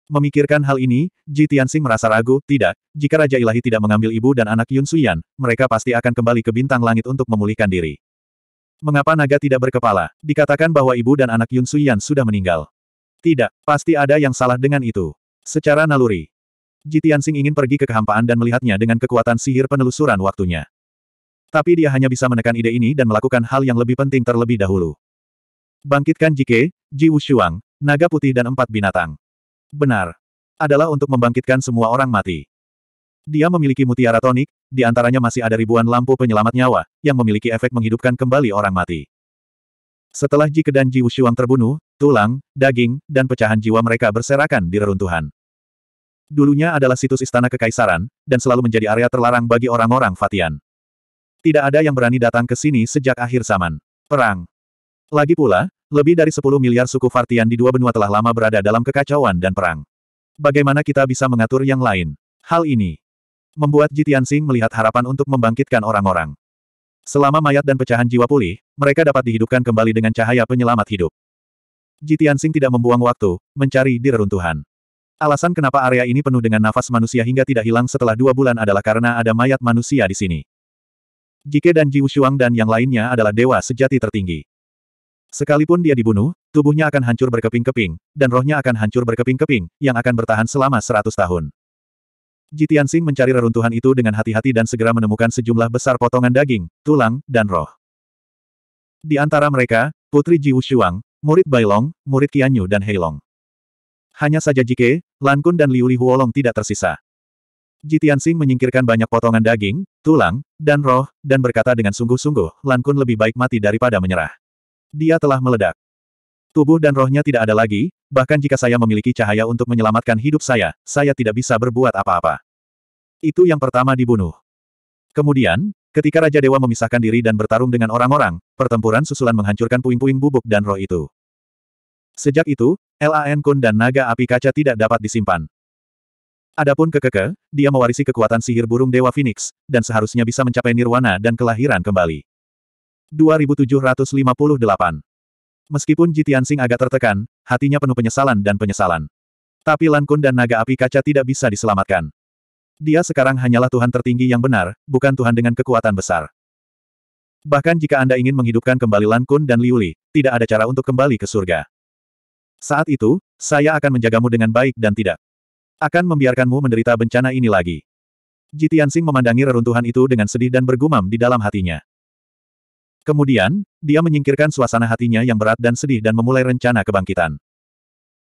Speaker 1: Memikirkan hal ini, Ji Tianxing merasa ragu, tidak, jika Raja Ilahi tidak mengambil ibu dan anak Yun Suyan, mereka pasti akan kembali ke bintang langit untuk memulihkan diri. Mengapa naga tidak berkepala? Dikatakan bahwa ibu dan anak Yun Suyan sudah meninggal. Tidak, pasti ada yang salah dengan itu. Secara naluri. Jitian Sing ingin pergi ke kehampaan dan melihatnya dengan kekuatan sihir penelusuran waktunya. Tapi dia hanya bisa menekan ide ini dan melakukan hal yang lebih penting terlebih dahulu. Bangkitkan Jike, Ji Wushuang, naga putih dan empat binatang. Benar. Adalah untuk membangkitkan semua orang mati. Dia memiliki mutiara tonik, di antaranya masih ada ribuan lampu penyelamat nyawa, yang memiliki efek menghidupkan kembali orang mati. Setelah Jike dan Ji Wushuang terbunuh, tulang, daging, dan pecahan jiwa mereka berserakan di reruntuhan. Dulunya adalah situs istana kekaisaran, dan selalu menjadi area terlarang bagi orang-orang Fatian. Tidak ada yang berani datang ke sini sejak akhir zaman. Perang. Lagi pula, lebih dari 10 miliar suku Fatian di dua benua telah lama berada dalam kekacauan dan perang. Bagaimana kita bisa mengatur yang lain? Hal ini membuat Jitian Sing melihat harapan untuk membangkitkan orang-orang. Selama mayat dan pecahan jiwa pulih, mereka dapat dihidupkan kembali dengan cahaya penyelamat hidup. Jitian Sing tidak membuang waktu, mencari di reruntuhan. Alasan kenapa area ini penuh dengan nafas manusia hingga tidak hilang setelah dua bulan adalah karena ada mayat manusia di sini. Jike dan Ji Wushuang dan yang lainnya adalah dewa sejati tertinggi. Sekalipun dia dibunuh, tubuhnya akan hancur berkeping-keping, dan rohnya akan hancur berkeping-keping, yang akan bertahan selama seratus tahun. Jitian Sing mencari reruntuhan itu dengan hati-hati dan segera menemukan sejumlah besar potongan daging, tulang, dan roh. Di antara mereka, Putri Ji Wushuang, murid Bailong, murid Qianyu dan Heilong. Hanya saja Jike, Lan Kun dan Liu Li Huolong tidak tersisa. Jitian Sing menyingkirkan banyak potongan daging, tulang, dan roh, dan berkata dengan sungguh-sungguh, Lan Kun lebih baik mati daripada menyerah. Dia telah meledak. Tubuh dan rohnya tidak ada lagi, Bahkan jika saya memiliki cahaya untuk menyelamatkan hidup saya, saya tidak bisa berbuat apa-apa. Itu yang pertama dibunuh. Kemudian, ketika Raja Dewa memisahkan diri dan bertarung dengan orang-orang, pertempuran susulan menghancurkan puing-puing bubuk dan roh itu. Sejak itu, LAN Kun dan naga api kaca tidak dapat disimpan. Adapun Kekeke, dia mewarisi kekuatan sihir burung Dewa Phoenix, dan seharusnya bisa mencapai nirwana dan kelahiran kembali. 2758 Meskipun Jitiansing agak tertekan, hatinya penuh penyesalan dan penyesalan. Tapi Lan Kun dan naga api kaca tidak bisa diselamatkan. Dia sekarang hanyalah Tuhan tertinggi yang benar, bukan Tuhan dengan kekuatan besar. Bahkan jika Anda ingin menghidupkan kembali Lan Kun dan Liuli, tidak ada cara untuk kembali ke surga. Saat itu, saya akan menjagamu dengan baik dan tidak. Akan membiarkanmu menderita bencana ini lagi. Jitiansing memandangi reruntuhan itu dengan sedih dan bergumam di dalam hatinya. Kemudian, dia menyingkirkan suasana hatinya yang berat dan sedih dan memulai rencana kebangkitan.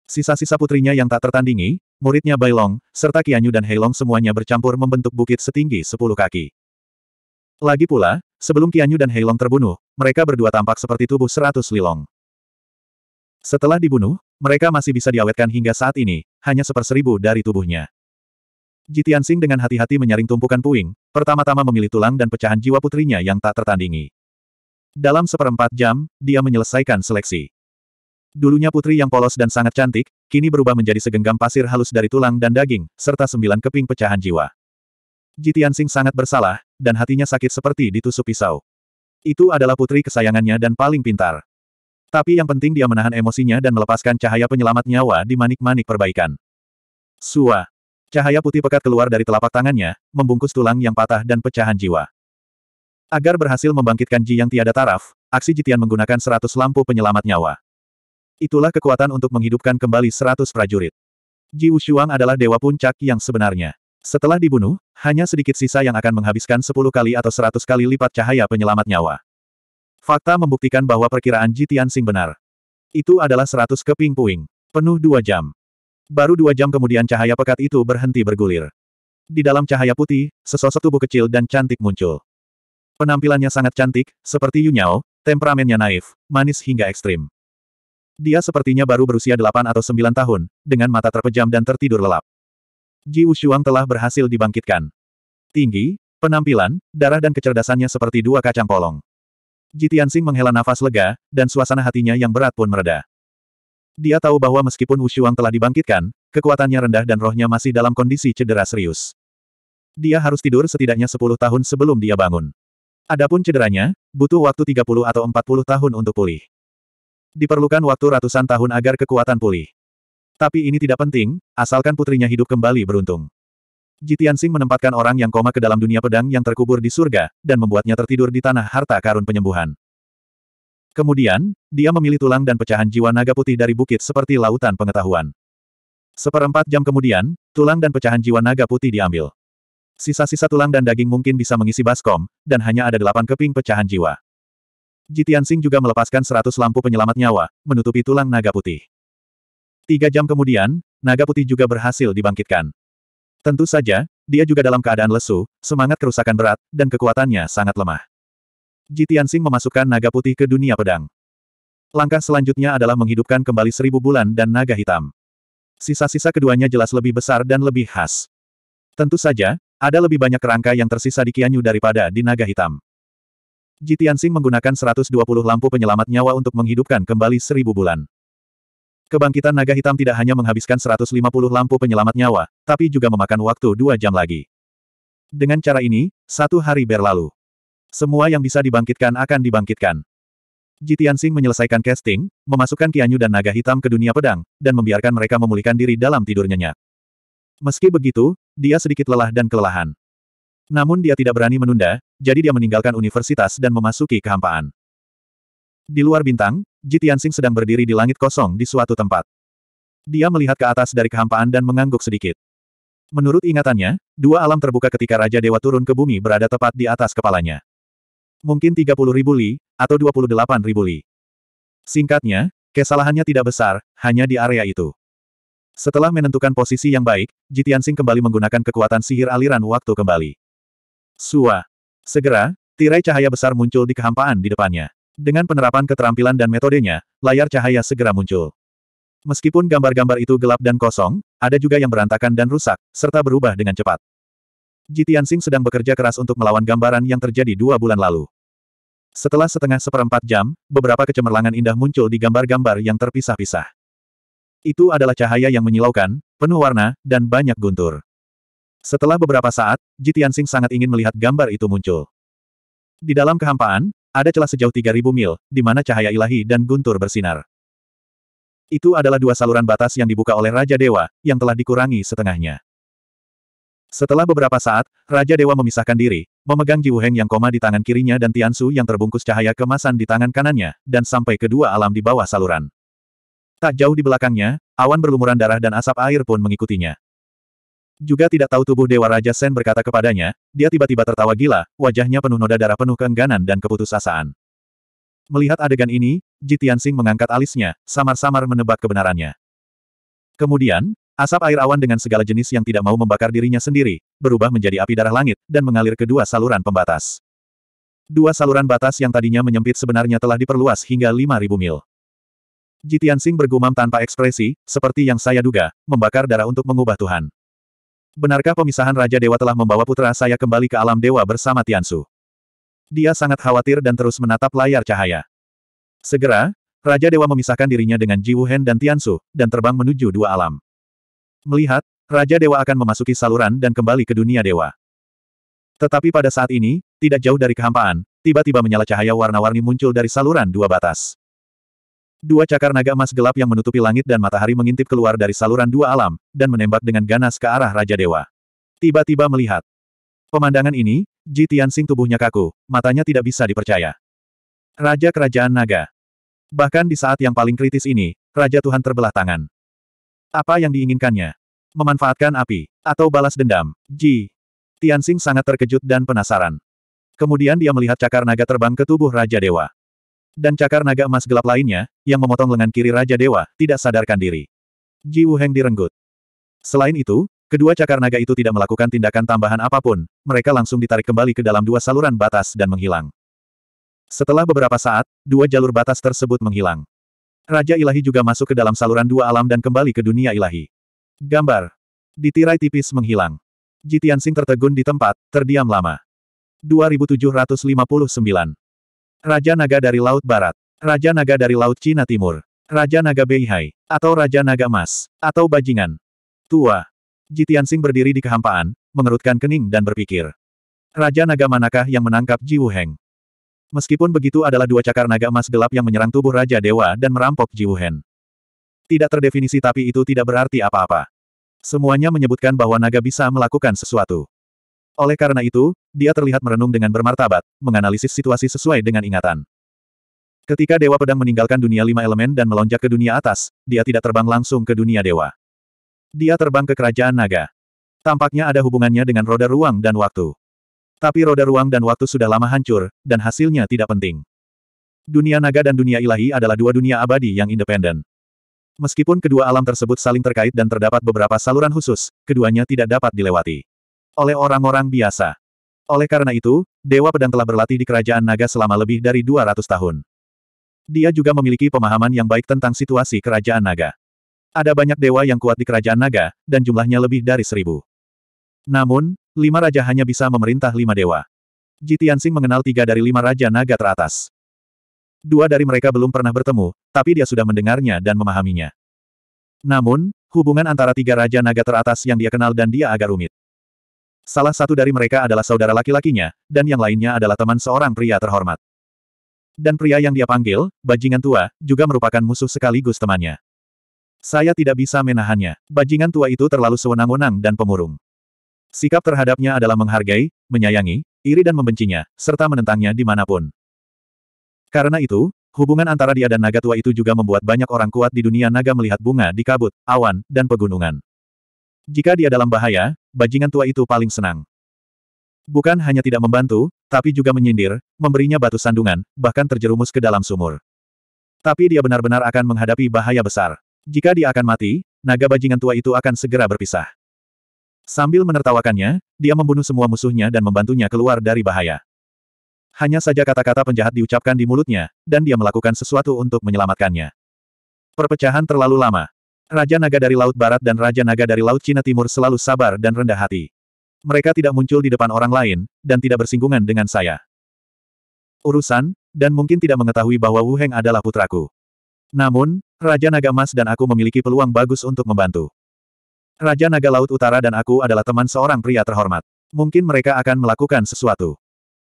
Speaker 1: Sisa-sisa putrinya yang tak tertandingi, muridnya Bailong, serta Kianyu dan Heilong semuanya bercampur membentuk bukit setinggi sepuluh kaki. Lagi pula, sebelum Kianyu dan Heilong terbunuh, mereka berdua tampak seperti tubuh seratus lilong. Setelah dibunuh, mereka masih bisa diawetkan hingga saat ini, hanya seperseribu dari tubuhnya. Jitian Sing dengan hati-hati menyaring tumpukan puing, pertama-tama memilih tulang dan pecahan jiwa putrinya yang tak tertandingi. Dalam seperempat jam, dia menyelesaikan seleksi. Dulunya putri yang polos dan sangat cantik, kini berubah menjadi segenggam pasir halus dari tulang dan daging, serta sembilan keping pecahan jiwa. Jitian Sing sangat bersalah, dan hatinya sakit seperti ditusuk pisau. Itu adalah putri kesayangannya dan paling pintar. Tapi yang penting dia menahan emosinya dan melepaskan cahaya penyelamat nyawa di manik-manik perbaikan. Sua. Cahaya putih pekat keluar dari telapak tangannya, membungkus tulang yang patah dan pecahan jiwa. Agar berhasil membangkitkan Ji yang tiada taraf, aksi Jitian menggunakan seratus lampu penyelamat nyawa. Itulah kekuatan untuk menghidupkan kembali seratus prajurit. Ji Wushuang adalah dewa puncak yang sebenarnya. Setelah dibunuh, hanya sedikit sisa yang akan menghabiskan sepuluh kali atau seratus kali lipat cahaya penyelamat nyawa. Fakta membuktikan bahwa perkiraan Jitian Sing benar. Itu adalah seratus keping puing. Penuh dua jam. Baru dua jam kemudian cahaya pekat itu berhenti bergulir. Di dalam cahaya putih, sesosok tubuh kecil dan cantik muncul. Penampilannya sangat cantik, seperti Yu temperamennya naif, manis hingga ekstrim. Dia sepertinya baru berusia 8 atau 9 tahun, dengan mata terpejam dan tertidur lelap. Ji Wushuang telah berhasil dibangkitkan. Tinggi, penampilan, darah dan kecerdasannya seperti dua kacang polong. Ji Tianxing menghela nafas lega, dan suasana hatinya yang berat pun mereda. Dia tahu bahwa meskipun Wushuang telah dibangkitkan, kekuatannya rendah dan rohnya masih dalam kondisi cedera serius. Dia harus tidur setidaknya 10 tahun sebelum dia bangun. Adapun cederanya, butuh waktu 30 atau 40 tahun untuk pulih. Diperlukan waktu ratusan tahun agar kekuatan pulih. Tapi ini tidak penting, asalkan putrinya hidup kembali beruntung. Jitian Sing menempatkan orang yang koma ke dalam dunia pedang yang terkubur di surga, dan membuatnya tertidur di tanah harta karun penyembuhan. Kemudian, dia memilih tulang dan pecahan jiwa naga putih dari bukit seperti lautan pengetahuan. Seperempat jam kemudian, tulang dan pecahan jiwa naga putih diambil. Sisa-sisa tulang dan daging mungkin bisa mengisi baskom, dan hanya ada delapan keping pecahan jiwa. Jitiansing juga melepaskan seratus lampu penyelamat nyawa, menutupi tulang naga putih. Tiga jam kemudian, naga putih juga berhasil dibangkitkan. Tentu saja, dia juga dalam keadaan lesu, semangat kerusakan berat, dan kekuatannya sangat lemah. Jitiansing memasukkan naga putih ke dunia pedang. Langkah selanjutnya adalah menghidupkan kembali seribu bulan dan naga hitam. Sisa-sisa keduanya jelas lebih besar dan lebih khas. Tentu saja, ada lebih banyak kerangka yang tersisa di Kianyu daripada di naga hitam. Jitiansing menggunakan 120 lampu penyelamat nyawa untuk menghidupkan kembali seribu bulan. Kebangkitan naga hitam tidak hanya menghabiskan 150 lampu penyelamat nyawa, tapi juga memakan waktu dua jam lagi. Dengan cara ini, satu hari berlalu. Semua yang bisa dibangkitkan akan dibangkitkan. Jitiansing menyelesaikan casting, memasukkan Kianyu dan naga hitam ke dunia pedang, dan membiarkan mereka memulihkan diri dalam tidurnya. nyenyak. Meski begitu, dia sedikit lelah dan kelelahan. Namun dia tidak berani menunda, jadi dia meninggalkan universitas dan memasuki kehampaan. Di luar bintang, Ji sedang berdiri di langit kosong di suatu tempat. Dia melihat ke atas dari kehampaan dan mengangguk sedikit. Menurut ingatannya, dua alam terbuka ketika Raja Dewa turun ke bumi berada tepat di atas kepalanya. Mungkin 30 ribu li, atau 28 ribu li. Singkatnya, kesalahannya tidak besar, hanya di area itu. Setelah menentukan posisi yang baik, Jitiansing kembali menggunakan kekuatan sihir aliran waktu kembali. Sua. Segera, tirai cahaya besar muncul di kehampaan di depannya. Dengan penerapan keterampilan dan metodenya, layar cahaya segera muncul. Meskipun gambar-gambar itu gelap dan kosong, ada juga yang berantakan dan rusak, serta berubah dengan cepat. Jitiansing sedang bekerja keras untuk melawan gambaran yang terjadi dua bulan lalu. Setelah setengah seperempat jam, beberapa kecemerlangan indah muncul di gambar-gambar yang terpisah-pisah. Itu adalah cahaya yang menyilaukan, penuh warna, dan banyak guntur. Setelah beberapa saat, Jitiansing sangat ingin melihat gambar itu muncul. Di dalam kehampaan, ada celah sejauh 3000 mil, di mana cahaya ilahi dan guntur bersinar. Itu adalah dua saluran batas yang dibuka oleh Raja Dewa, yang telah dikurangi setengahnya. Setelah beberapa saat, Raja Dewa memisahkan diri, memegang Ji yang koma di tangan kirinya dan Tiansu yang terbungkus cahaya kemasan di tangan kanannya, dan sampai kedua alam di bawah saluran. Tak jauh di belakangnya, awan berlumuran darah dan asap air pun mengikutinya. Juga tidak tahu tubuh Dewa Raja Sen berkata kepadanya, dia tiba-tiba tertawa gila, wajahnya penuh noda darah penuh keengganan dan keputusasaan. Melihat adegan ini, Ji Tianxing mengangkat alisnya, samar-samar menebak kebenarannya. Kemudian, asap air awan dengan segala jenis yang tidak mau membakar dirinya sendiri, berubah menjadi api darah langit, dan mengalir ke dua saluran pembatas. Dua saluran batas yang tadinya menyempit sebenarnya telah diperluas hingga 5.000 mil. Jitian Sing bergumam tanpa ekspresi, seperti yang saya duga, membakar darah untuk mengubah Tuhan. Benarkah pemisahan Raja Dewa telah membawa putra saya kembali ke alam dewa bersama Tiansu? Dia sangat khawatir dan terus menatap layar cahaya. Segera, Raja Dewa memisahkan dirinya dengan Ji Wuhen dan Tiansu, dan terbang menuju dua alam. Melihat, Raja Dewa akan memasuki saluran dan kembali ke dunia dewa. Tetapi pada saat ini, tidak jauh dari kehampaan, tiba-tiba menyala cahaya warna-warni muncul dari saluran dua batas. Dua cakar naga emas gelap yang menutupi langit dan matahari mengintip keluar dari saluran dua alam, dan menembak dengan ganas ke arah Raja Dewa. Tiba-tiba melihat. Pemandangan ini, Ji Tianxing tubuhnya kaku, matanya tidak bisa dipercaya. Raja Kerajaan Naga. Bahkan di saat yang paling kritis ini, Raja Tuhan terbelah tangan. Apa yang diinginkannya? Memanfaatkan api, atau balas dendam, Ji. Tianxing sangat terkejut dan penasaran. Kemudian dia melihat cakar naga terbang ke tubuh Raja Dewa dan cakar naga emas gelap lainnya, yang memotong lengan kiri Raja Dewa, tidak sadarkan diri. Ji Wuheng direnggut. Selain itu, kedua cakar naga itu tidak melakukan tindakan tambahan apapun, mereka langsung ditarik kembali ke dalam dua saluran batas dan menghilang. Setelah beberapa saat, dua jalur batas tersebut menghilang. Raja Ilahi juga masuk ke dalam saluran dua alam dan kembali ke dunia ilahi. Gambar. di tirai tipis menghilang. Jitiansing tertegun di tempat, terdiam lama. 2759 Raja Naga dari Laut Barat. Raja Naga dari Laut Cina Timur. Raja Naga Beihai. Atau Raja Naga Mas. Atau Bajingan. Tua. Jitian Sing berdiri di kehampaan, mengerutkan kening dan berpikir. Raja Naga manakah yang menangkap Ji Wuheng? Meskipun begitu adalah dua cakar naga emas gelap yang menyerang tubuh Raja Dewa dan merampok Ji Wuhen. Tidak terdefinisi tapi itu tidak berarti apa-apa. Semuanya menyebutkan bahwa naga bisa melakukan sesuatu. Oleh karena itu, dia terlihat merenung dengan bermartabat, menganalisis situasi sesuai dengan ingatan. Ketika Dewa Pedang meninggalkan dunia lima elemen dan melonjak ke dunia atas, dia tidak terbang langsung ke dunia dewa. Dia terbang ke kerajaan naga. Tampaknya ada hubungannya dengan roda ruang dan waktu. Tapi roda ruang dan waktu sudah lama hancur, dan hasilnya tidak penting. Dunia naga dan dunia ilahi adalah dua dunia abadi yang independen. Meskipun kedua alam tersebut saling terkait dan terdapat beberapa saluran khusus, keduanya tidak dapat dilewati oleh orang-orang biasa. Oleh karena itu, Dewa Pedang telah berlatih di Kerajaan Naga selama lebih dari 200 tahun. Dia juga memiliki pemahaman yang baik tentang situasi Kerajaan Naga. Ada banyak dewa yang kuat di Kerajaan Naga, dan jumlahnya lebih dari seribu. Namun, lima raja hanya bisa memerintah lima dewa. Jitiansing mengenal tiga dari lima raja naga teratas. Dua dari mereka belum pernah bertemu, tapi dia sudah mendengarnya dan memahaminya. Namun, hubungan antara tiga raja naga teratas yang dia kenal dan dia agak rumit. Salah satu dari mereka adalah saudara laki-lakinya, dan yang lainnya adalah teman seorang pria terhormat. Dan pria yang dia panggil, bajingan tua, juga merupakan musuh sekaligus temannya. Saya tidak bisa menahannya. Bajingan tua itu terlalu sewenang-wenang dan pemurung. Sikap terhadapnya adalah menghargai, menyayangi, iri dan membencinya, serta menentangnya dimanapun. Karena itu, hubungan antara dia dan naga tua itu juga membuat banyak orang kuat di dunia naga melihat bunga di kabut, awan, dan pegunungan. Jika dia dalam bahaya, bajingan tua itu paling senang. Bukan hanya tidak membantu, tapi juga menyindir, memberinya batu sandungan, bahkan terjerumus ke dalam sumur. Tapi dia benar-benar akan menghadapi bahaya besar. Jika dia akan mati, naga bajingan tua itu akan segera berpisah. Sambil menertawakannya, dia membunuh semua musuhnya dan membantunya keluar dari bahaya. Hanya saja kata-kata penjahat diucapkan di mulutnya, dan dia melakukan sesuatu untuk menyelamatkannya. Perpecahan terlalu lama. Raja Naga dari Laut Barat dan Raja Naga dari Laut Cina Timur selalu sabar dan rendah hati. Mereka tidak muncul di depan orang lain, dan tidak bersinggungan dengan saya. Urusan, dan mungkin tidak mengetahui bahwa Wu Heng adalah putraku. Namun, Raja Naga Mas dan aku memiliki peluang bagus untuk membantu. Raja Naga Laut Utara dan aku adalah teman seorang pria terhormat. Mungkin mereka akan melakukan sesuatu.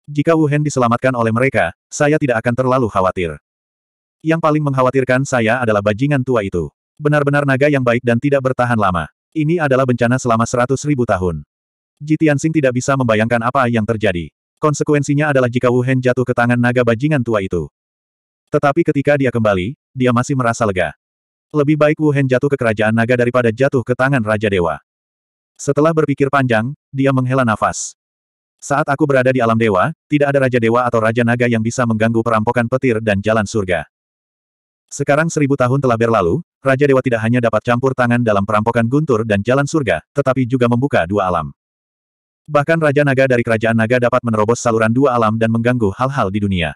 Speaker 1: Jika Wu Heng diselamatkan oleh mereka, saya tidak akan terlalu khawatir. Yang paling mengkhawatirkan saya adalah bajingan tua itu. Benar-benar naga yang baik dan tidak bertahan lama. Ini adalah bencana selama seratus ribu tahun. Jitiansing tidak bisa membayangkan apa yang terjadi. Konsekuensinya adalah jika Wuhen jatuh ke tangan naga bajingan tua itu. Tetapi ketika dia kembali, dia masih merasa lega. Lebih baik Wuhen jatuh ke kerajaan naga daripada jatuh ke tangan Raja Dewa. Setelah berpikir panjang, dia menghela nafas. Saat aku berada di alam dewa, tidak ada Raja Dewa atau Raja Naga yang bisa mengganggu perampokan petir dan jalan surga. Sekarang seribu tahun telah berlalu, Raja Dewa tidak hanya dapat campur tangan dalam perampokan guntur dan jalan surga, tetapi juga membuka dua alam. Bahkan Raja Naga dari Kerajaan Naga dapat menerobos saluran dua alam dan mengganggu hal-hal di dunia.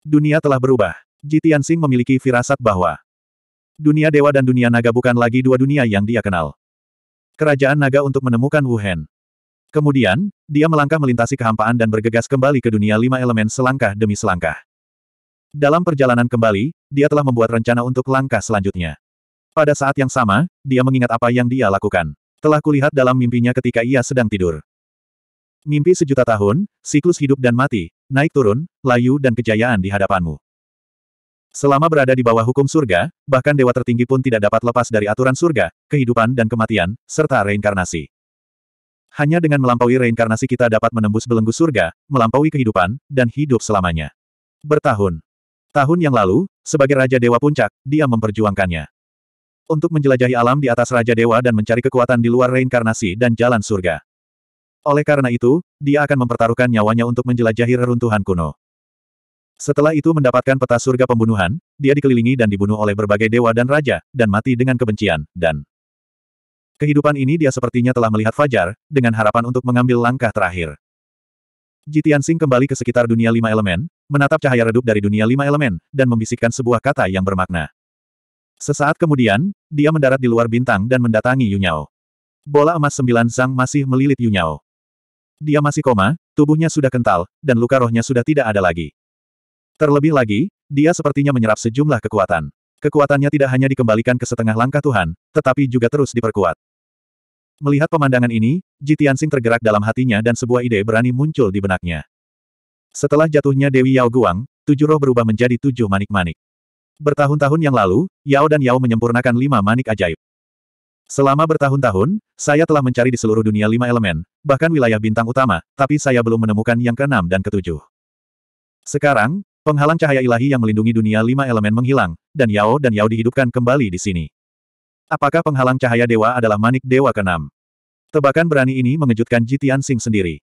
Speaker 1: Dunia telah berubah. Jitian Sing memiliki firasat bahwa dunia dewa dan dunia naga bukan lagi dua dunia yang dia kenal. Kerajaan Naga untuk menemukan Wu Hen. Kemudian, dia melangkah melintasi kehampaan dan bergegas kembali ke dunia lima elemen selangkah demi selangkah. Dalam perjalanan kembali, dia telah membuat rencana untuk langkah selanjutnya. Pada saat yang sama, dia mengingat apa yang dia lakukan. Telah kulihat dalam mimpinya ketika ia sedang tidur. Mimpi sejuta tahun, siklus hidup dan mati, naik turun, layu dan kejayaan di hadapanmu. Selama berada di bawah hukum surga, bahkan dewa tertinggi pun tidak dapat lepas dari aturan surga, kehidupan dan kematian, serta reinkarnasi. Hanya dengan melampaui reinkarnasi kita dapat menembus belenggu surga, melampaui kehidupan, dan hidup selamanya. Bertahun. Tahun yang lalu, sebagai Raja Dewa Puncak, dia memperjuangkannya. Untuk menjelajahi alam di atas Raja Dewa dan mencari kekuatan di luar reinkarnasi dan jalan surga. Oleh karena itu, dia akan mempertaruhkan nyawanya untuk menjelajahi reruntuhan kuno. Setelah itu mendapatkan peta surga pembunuhan, dia dikelilingi dan dibunuh oleh berbagai dewa dan raja, dan mati dengan kebencian, dan kehidupan ini dia sepertinya telah melihat Fajar, dengan harapan untuk mengambil langkah terakhir. Jitian Singh kembali ke sekitar dunia lima elemen, menatap cahaya redup dari dunia lima elemen, dan membisikkan sebuah kata yang bermakna. Sesaat kemudian, dia mendarat di luar bintang dan mendatangi Yunyao. Bola emas sembilan sang masih melilit Yunyao. Dia masih koma, tubuhnya sudah kental, dan luka rohnya sudah tidak ada lagi. Terlebih lagi, dia sepertinya menyerap sejumlah kekuatan. Kekuatannya tidak hanya dikembalikan ke setengah langkah Tuhan, tetapi juga terus diperkuat. Melihat pemandangan ini, Jitiansing tergerak dalam hatinya dan sebuah ide berani muncul di benaknya. Setelah jatuhnya Dewi Yao Guang, tujuh roh berubah menjadi tujuh manik-manik. Bertahun-tahun yang lalu, Yao dan Yao menyempurnakan lima manik ajaib. Selama bertahun-tahun, saya telah mencari di seluruh dunia lima elemen, bahkan wilayah bintang utama, tapi saya belum menemukan yang keenam dan ketujuh. Sekarang, penghalang cahaya ilahi yang melindungi dunia lima elemen menghilang, dan Yao dan Yao dihidupkan kembali di sini. Apakah penghalang cahaya dewa adalah manik dewa keenam? Tebakan berani ini mengejutkan Jitian Sing sendiri.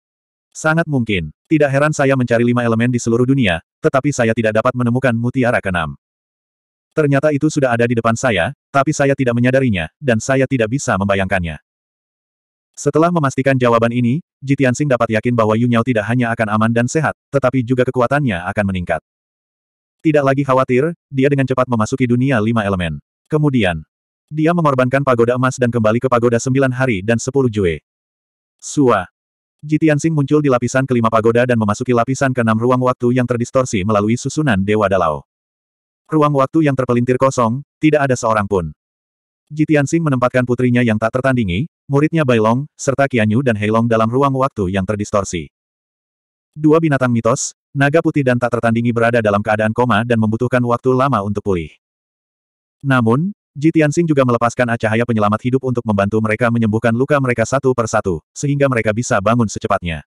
Speaker 1: Sangat mungkin. Tidak heran saya mencari lima elemen di seluruh dunia, tetapi saya tidak dapat menemukan mutiara keenam. Ternyata itu sudah ada di depan saya, tapi saya tidak menyadarinya, dan saya tidak bisa membayangkannya. Setelah memastikan jawaban ini, Jitiansing dapat yakin bahwa Yunyao tidak hanya akan aman dan sehat, tetapi juga kekuatannya akan meningkat. Tidak lagi khawatir, dia dengan cepat memasuki dunia lima elemen. Kemudian, dia mengorbankan pagoda emas dan kembali ke pagoda sembilan hari dan sepuluh jue. Sua, Jitian Sing muncul di lapisan kelima pagoda dan memasuki lapisan keenam ruang waktu yang terdistorsi melalui susunan Dewa Dalao. Ruang waktu yang terpelintir kosong, tidak ada seorang pun. Jitian Sing menempatkan putrinya yang tak tertandingi, muridnya Bailong, serta Qianyu dan Heilong dalam ruang waktu yang terdistorsi. Dua binatang mitos, naga putih dan tak tertandingi berada dalam keadaan koma dan membutuhkan waktu lama untuk pulih. Namun, Ji Tianxing juga melepaskan cahaya penyelamat hidup untuk membantu mereka menyembuhkan luka mereka satu per satu, sehingga mereka bisa bangun secepatnya.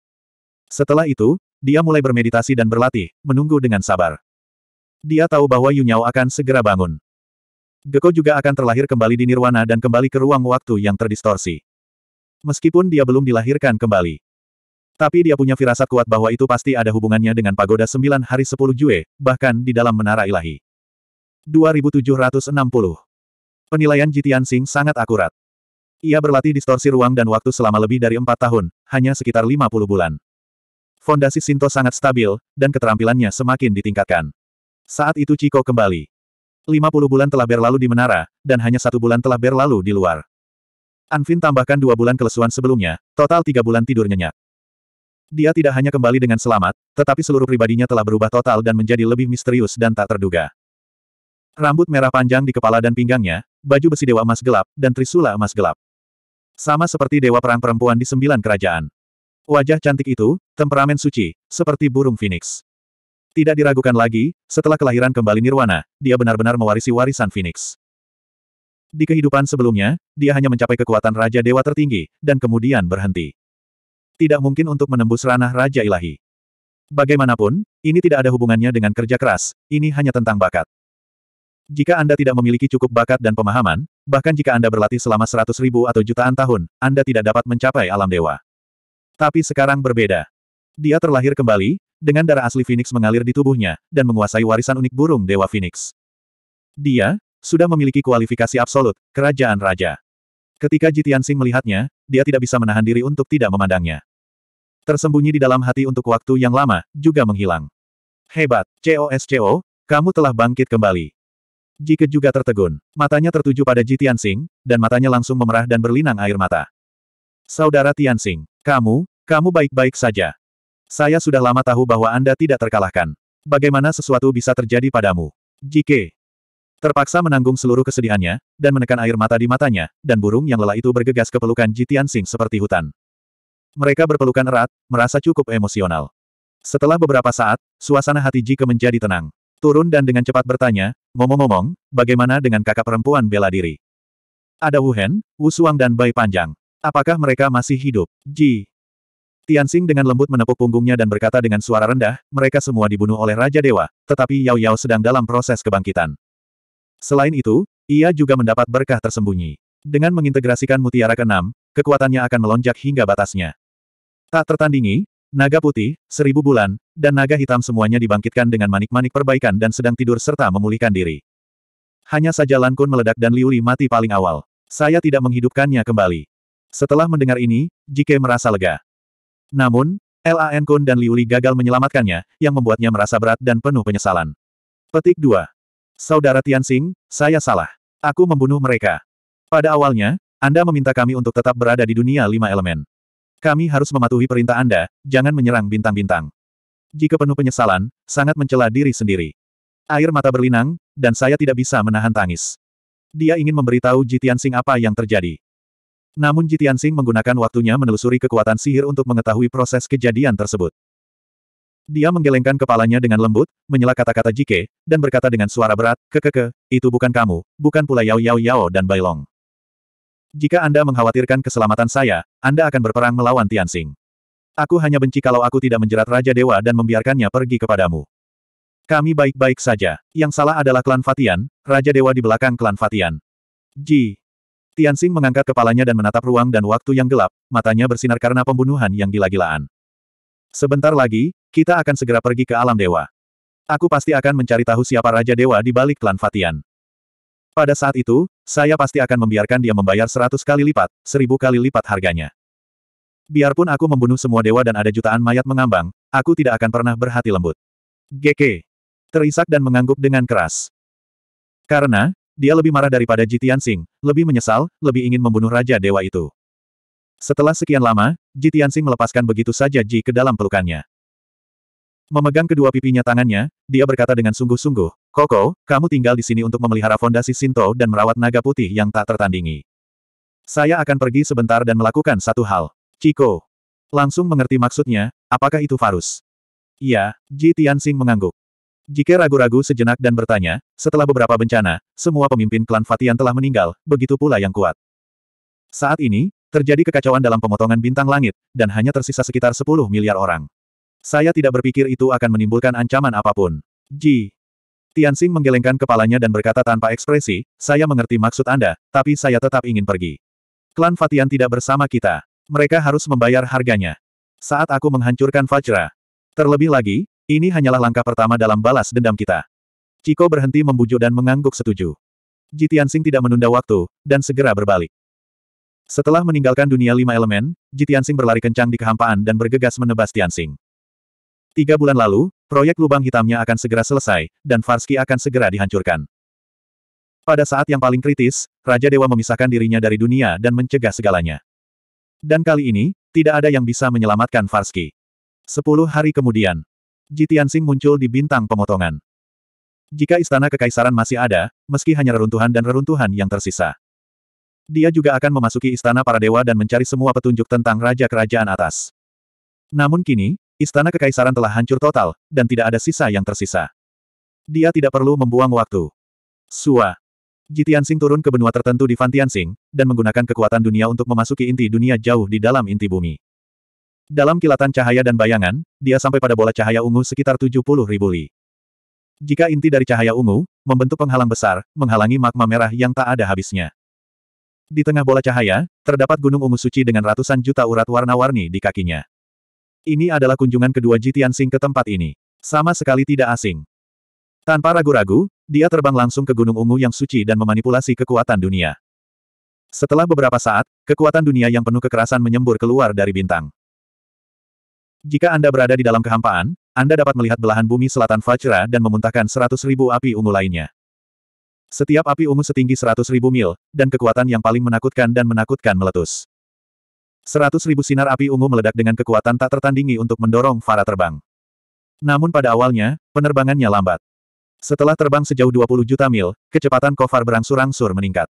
Speaker 1: Setelah itu, dia mulai bermeditasi dan berlatih, menunggu dengan sabar. Dia tahu bahwa Yunyao akan segera bangun. Geko juga akan terlahir kembali di Nirwana dan kembali ke ruang waktu yang terdistorsi. Meskipun dia belum dilahirkan kembali. Tapi dia punya firasat kuat bahwa itu pasti ada hubungannya dengan pagoda 9 hari 10 Jue, bahkan di dalam menara ilahi. 2760 Penilaian Jitian Sing sangat akurat. Ia berlatih distorsi ruang dan waktu selama lebih dari empat tahun, hanya sekitar 50 bulan. Fondasi Sinto sangat stabil, dan keterampilannya semakin ditingkatkan. Saat itu Chico kembali. 50 bulan telah berlalu di menara, dan hanya satu bulan telah berlalu di luar. Anvin tambahkan dua bulan kelesuan sebelumnya, total tiga bulan tidur nyenyak. Dia tidak hanya kembali dengan selamat, tetapi seluruh pribadinya telah berubah total dan menjadi lebih misterius dan tak terduga. Rambut merah panjang di kepala dan pinggangnya, baju besi dewa emas gelap, dan trisula emas gelap. Sama seperti dewa perang perempuan di sembilan kerajaan. Wajah cantik itu, temperamen suci, seperti burung phoenix. Tidak diragukan lagi, setelah kelahiran kembali Nirwana, dia benar-benar mewarisi warisan phoenix. Di kehidupan sebelumnya, dia hanya mencapai kekuatan Raja Dewa tertinggi, dan kemudian berhenti. Tidak mungkin untuk menembus ranah Raja Ilahi. Bagaimanapun, ini tidak ada hubungannya dengan kerja keras, ini hanya tentang bakat. Jika Anda tidak memiliki cukup bakat dan pemahaman, bahkan jika Anda berlatih selama seratus ribu atau jutaan tahun, Anda tidak dapat mencapai alam dewa. Tapi sekarang berbeda. Dia terlahir kembali, dengan darah asli Phoenix mengalir di tubuhnya, dan menguasai warisan unik burung Dewa Phoenix. Dia, sudah memiliki kualifikasi absolut, kerajaan raja. Ketika Jitian Sing melihatnya, dia tidak bisa menahan diri untuk tidak memandangnya. Tersembunyi di dalam hati untuk waktu yang lama, juga menghilang. Hebat, COSCO, kamu telah bangkit kembali. Jike juga tertegun. Matanya tertuju pada Ji Tianxing, dan matanya langsung memerah dan berlinang air mata. Saudara Tianxing, kamu, kamu baik-baik saja. Saya sudah lama tahu bahwa Anda tidak terkalahkan. Bagaimana sesuatu bisa terjadi padamu? Jike. Terpaksa menanggung seluruh kesedihannya, dan menekan air mata di matanya, dan burung yang lelah itu bergegas ke pelukan Ji Tianxing seperti hutan. Mereka berpelukan erat, merasa cukup emosional. Setelah beberapa saat, suasana hati Jike menjadi tenang turun dan dengan cepat bertanya, ngomong-ngomong, bagaimana dengan kakak perempuan bela diri? Ada Wu Hen, Wu Suang dan Bai Panjang. Apakah mereka masih hidup? Ji. Tianxing dengan lembut menepuk punggungnya dan berkata dengan suara rendah, mereka semua dibunuh oleh Raja Dewa, tetapi Yao Yao sedang dalam proses kebangkitan. Selain itu, ia juga mendapat berkah tersembunyi. Dengan mengintegrasikan mutiara keenam, kekuatannya akan melonjak hingga batasnya. Tak tertandingi, naga putih, seribu bulan, dan naga hitam semuanya dibangkitkan dengan manik-manik perbaikan dan sedang tidur serta memulihkan diri. Hanya saja Lan Kun meledak dan Liuli mati paling awal. Saya tidak menghidupkannya kembali. Setelah mendengar ini, Jike merasa lega. Namun, Lan Kun dan Liuli gagal menyelamatkannya, yang membuatnya merasa berat dan penuh penyesalan. Petik 2. Saudara Tianxing, saya salah. Aku membunuh mereka. Pada awalnya, Anda meminta kami untuk tetap berada di dunia lima elemen. Kami harus mematuhi perintah Anda, jangan menyerang bintang-bintang. Jika penuh penyesalan, sangat mencela diri sendiri. Air mata berlinang, dan saya tidak bisa menahan tangis. Dia ingin memberitahu Jitian Sing apa yang terjadi. Namun Jitian Sing menggunakan waktunya menelusuri kekuatan sihir untuk mengetahui proses kejadian tersebut. Dia menggelengkan kepalanya dengan lembut, menyela kata-kata Jike, dan berkata dengan suara berat, kekeke, itu bukan kamu, bukan pula Yao Yao Yao dan Bailong. Jika Anda mengkhawatirkan keselamatan saya, Anda akan berperang melawan Tianxing. Aku hanya benci kalau aku tidak menjerat Raja Dewa dan membiarkannya pergi kepadamu. Kami baik-baik saja. Yang salah adalah klan Fatian, Raja Dewa di belakang klan Fatian. Ji. Tianxing mengangkat kepalanya dan menatap ruang dan waktu yang gelap, matanya bersinar karena pembunuhan yang gila-gilaan. Sebentar lagi, kita akan segera pergi ke alam dewa. Aku pasti akan mencari tahu siapa Raja Dewa di balik klan Fatian. Pada saat itu, saya pasti akan membiarkan dia membayar seratus kali lipat, seribu kali lipat harganya. Biarpun aku membunuh semua dewa dan ada jutaan mayat mengambang, aku tidak akan pernah berhati lembut. GK. Terisak dan mengangguk dengan keras. Karena, dia lebih marah daripada Jitian Sing, lebih menyesal, lebih ingin membunuh Raja Dewa itu. Setelah sekian lama, Jitian Sing melepaskan begitu saja Ji ke dalam pelukannya. Memegang kedua pipinya tangannya, dia berkata dengan sungguh-sungguh, Koko, kamu tinggal di sini untuk memelihara fondasi Sinto dan merawat naga putih yang tak tertandingi. Saya akan pergi sebentar dan melakukan satu hal. Chiko. Langsung mengerti maksudnya, apakah itu Farus? Iya, Ji Tianxing mengangguk. Jika ragu-ragu sejenak dan bertanya, setelah beberapa bencana, semua pemimpin klan Fatian telah meninggal, begitu pula yang kuat. Saat ini, terjadi kekacauan dalam pemotongan bintang langit, dan hanya tersisa sekitar 10 miliar orang. Saya tidak berpikir itu akan menimbulkan ancaman apapun. Ji, Tianxing menggelengkan kepalanya dan berkata tanpa ekspresi, saya mengerti maksud Anda, tapi saya tetap ingin pergi. Klan Fatian tidak bersama kita. Mereka harus membayar harganya. Saat aku menghancurkan Fajra. Terlebih lagi, ini hanyalah langkah pertama dalam balas dendam kita. Ciko berhenti membujuk dan mengangguk setuju. Ji Tianxing tidak menunda waktu, dan segera berbalik. Setelah meninggalkan dunia lima elemen, Ji Tianxing berlari kencang di kehampaan dan bergegas menebas Tianxing. Tiga bulan lalu, proyek lubang hitamnya akan segera selesai, dan Farski akan segera dihancurkan. Pada saat yang paling kritis, Raja Dewa memisahkan dirinya dari dunia dan mencegah segalanya. Dan kali ini, tidak ada yang bisa menyelamatkan Farski. Sepuluh hari kemudian, Jitian Sing muncul di bintang pemotongan. Jika istana kekaisaran masih ada, meski hanya reruntuhan dan reruntuhan yang tersisa. Dia juga akan memasuki istana para dewa dan mencari semua petunjuk tentang raja kerajaan atas. Namun kini, Istana Kekaisaran telah hancur total, dan tidak ada sisa yang tersisa. Dia tidak perlu membuang waktu. Sua. Jitiansing turun ke benua tertentu di Fantiansing, dan menggunakan kekuatan dunia untuk memasuki inti dunia jauh di dalam inti bumi. Dalam kilatan cahaya dan bayangan, dia sampai pada bola cahaya ungu sekitar 70 ribu li. Jika inti dari cahaya ungu, membentuk penghalang besar, menghalangi magma merah yang tak ada habisnya. Di tengah bola cahaya, terdapat gunung ungu suci dengan ratusan juta urat warna-warni di kakinya. Ini adalah kunjungan kedua Jitian Sing ke tempat ini. Sama sekali tidak asing. Tanpa ragu-ragu, dia terbang langsung ke Gunung Ungu yang suci dan memanipulasi kekuatan dunia. Setelah beberapa saat, kekuatan dunia yang penuh kekerasan menyembur keluar dari bintang. Jika Anda berada di dalam kehampaan, Anda dapat melihat belahan bumi selatan Vajra dan memuntahkan seratus ribu api ungu lainnya. Setiap api ungu setinggi seratus ribu mil, dan kekuatan yang paling menakutkan dan menakutkan meletus. Seratus ribu sinar api ungu meledak dengan kekuatan tak tertandingi untuk mendorong Farah terbang. Namun pada awalnya, penerbangannya lambat. Setelah terbang sejauh 20 juta mil, kecepatan Kofar berangsur-angsur meningkat.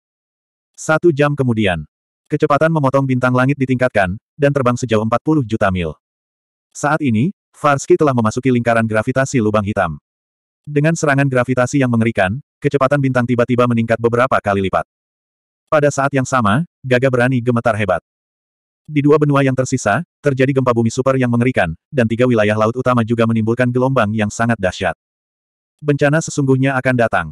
Speaker 1: Satu jam kemudian, kecepatan memotong bintang langit ditingkatkan, dan terbang sejauh 40 juta mil. Saat ini, Farsky telah memasuki lingkaran gravitasi lubang hitam. Dengan serangan gravitasi yang mengerikan, kecepatan bintang tiba-tiba meningkat beberapa kali lipat. Pada saat yang sama, gagah berani gemetar hebat. Di dua benua yang tersisa, terjadi gempa bumi super yang mengerikan, dan tiga wilayah laut utama juga menimbulkan gelombang yang sangat dahsyat. Bencana sesungguhnya akan datang.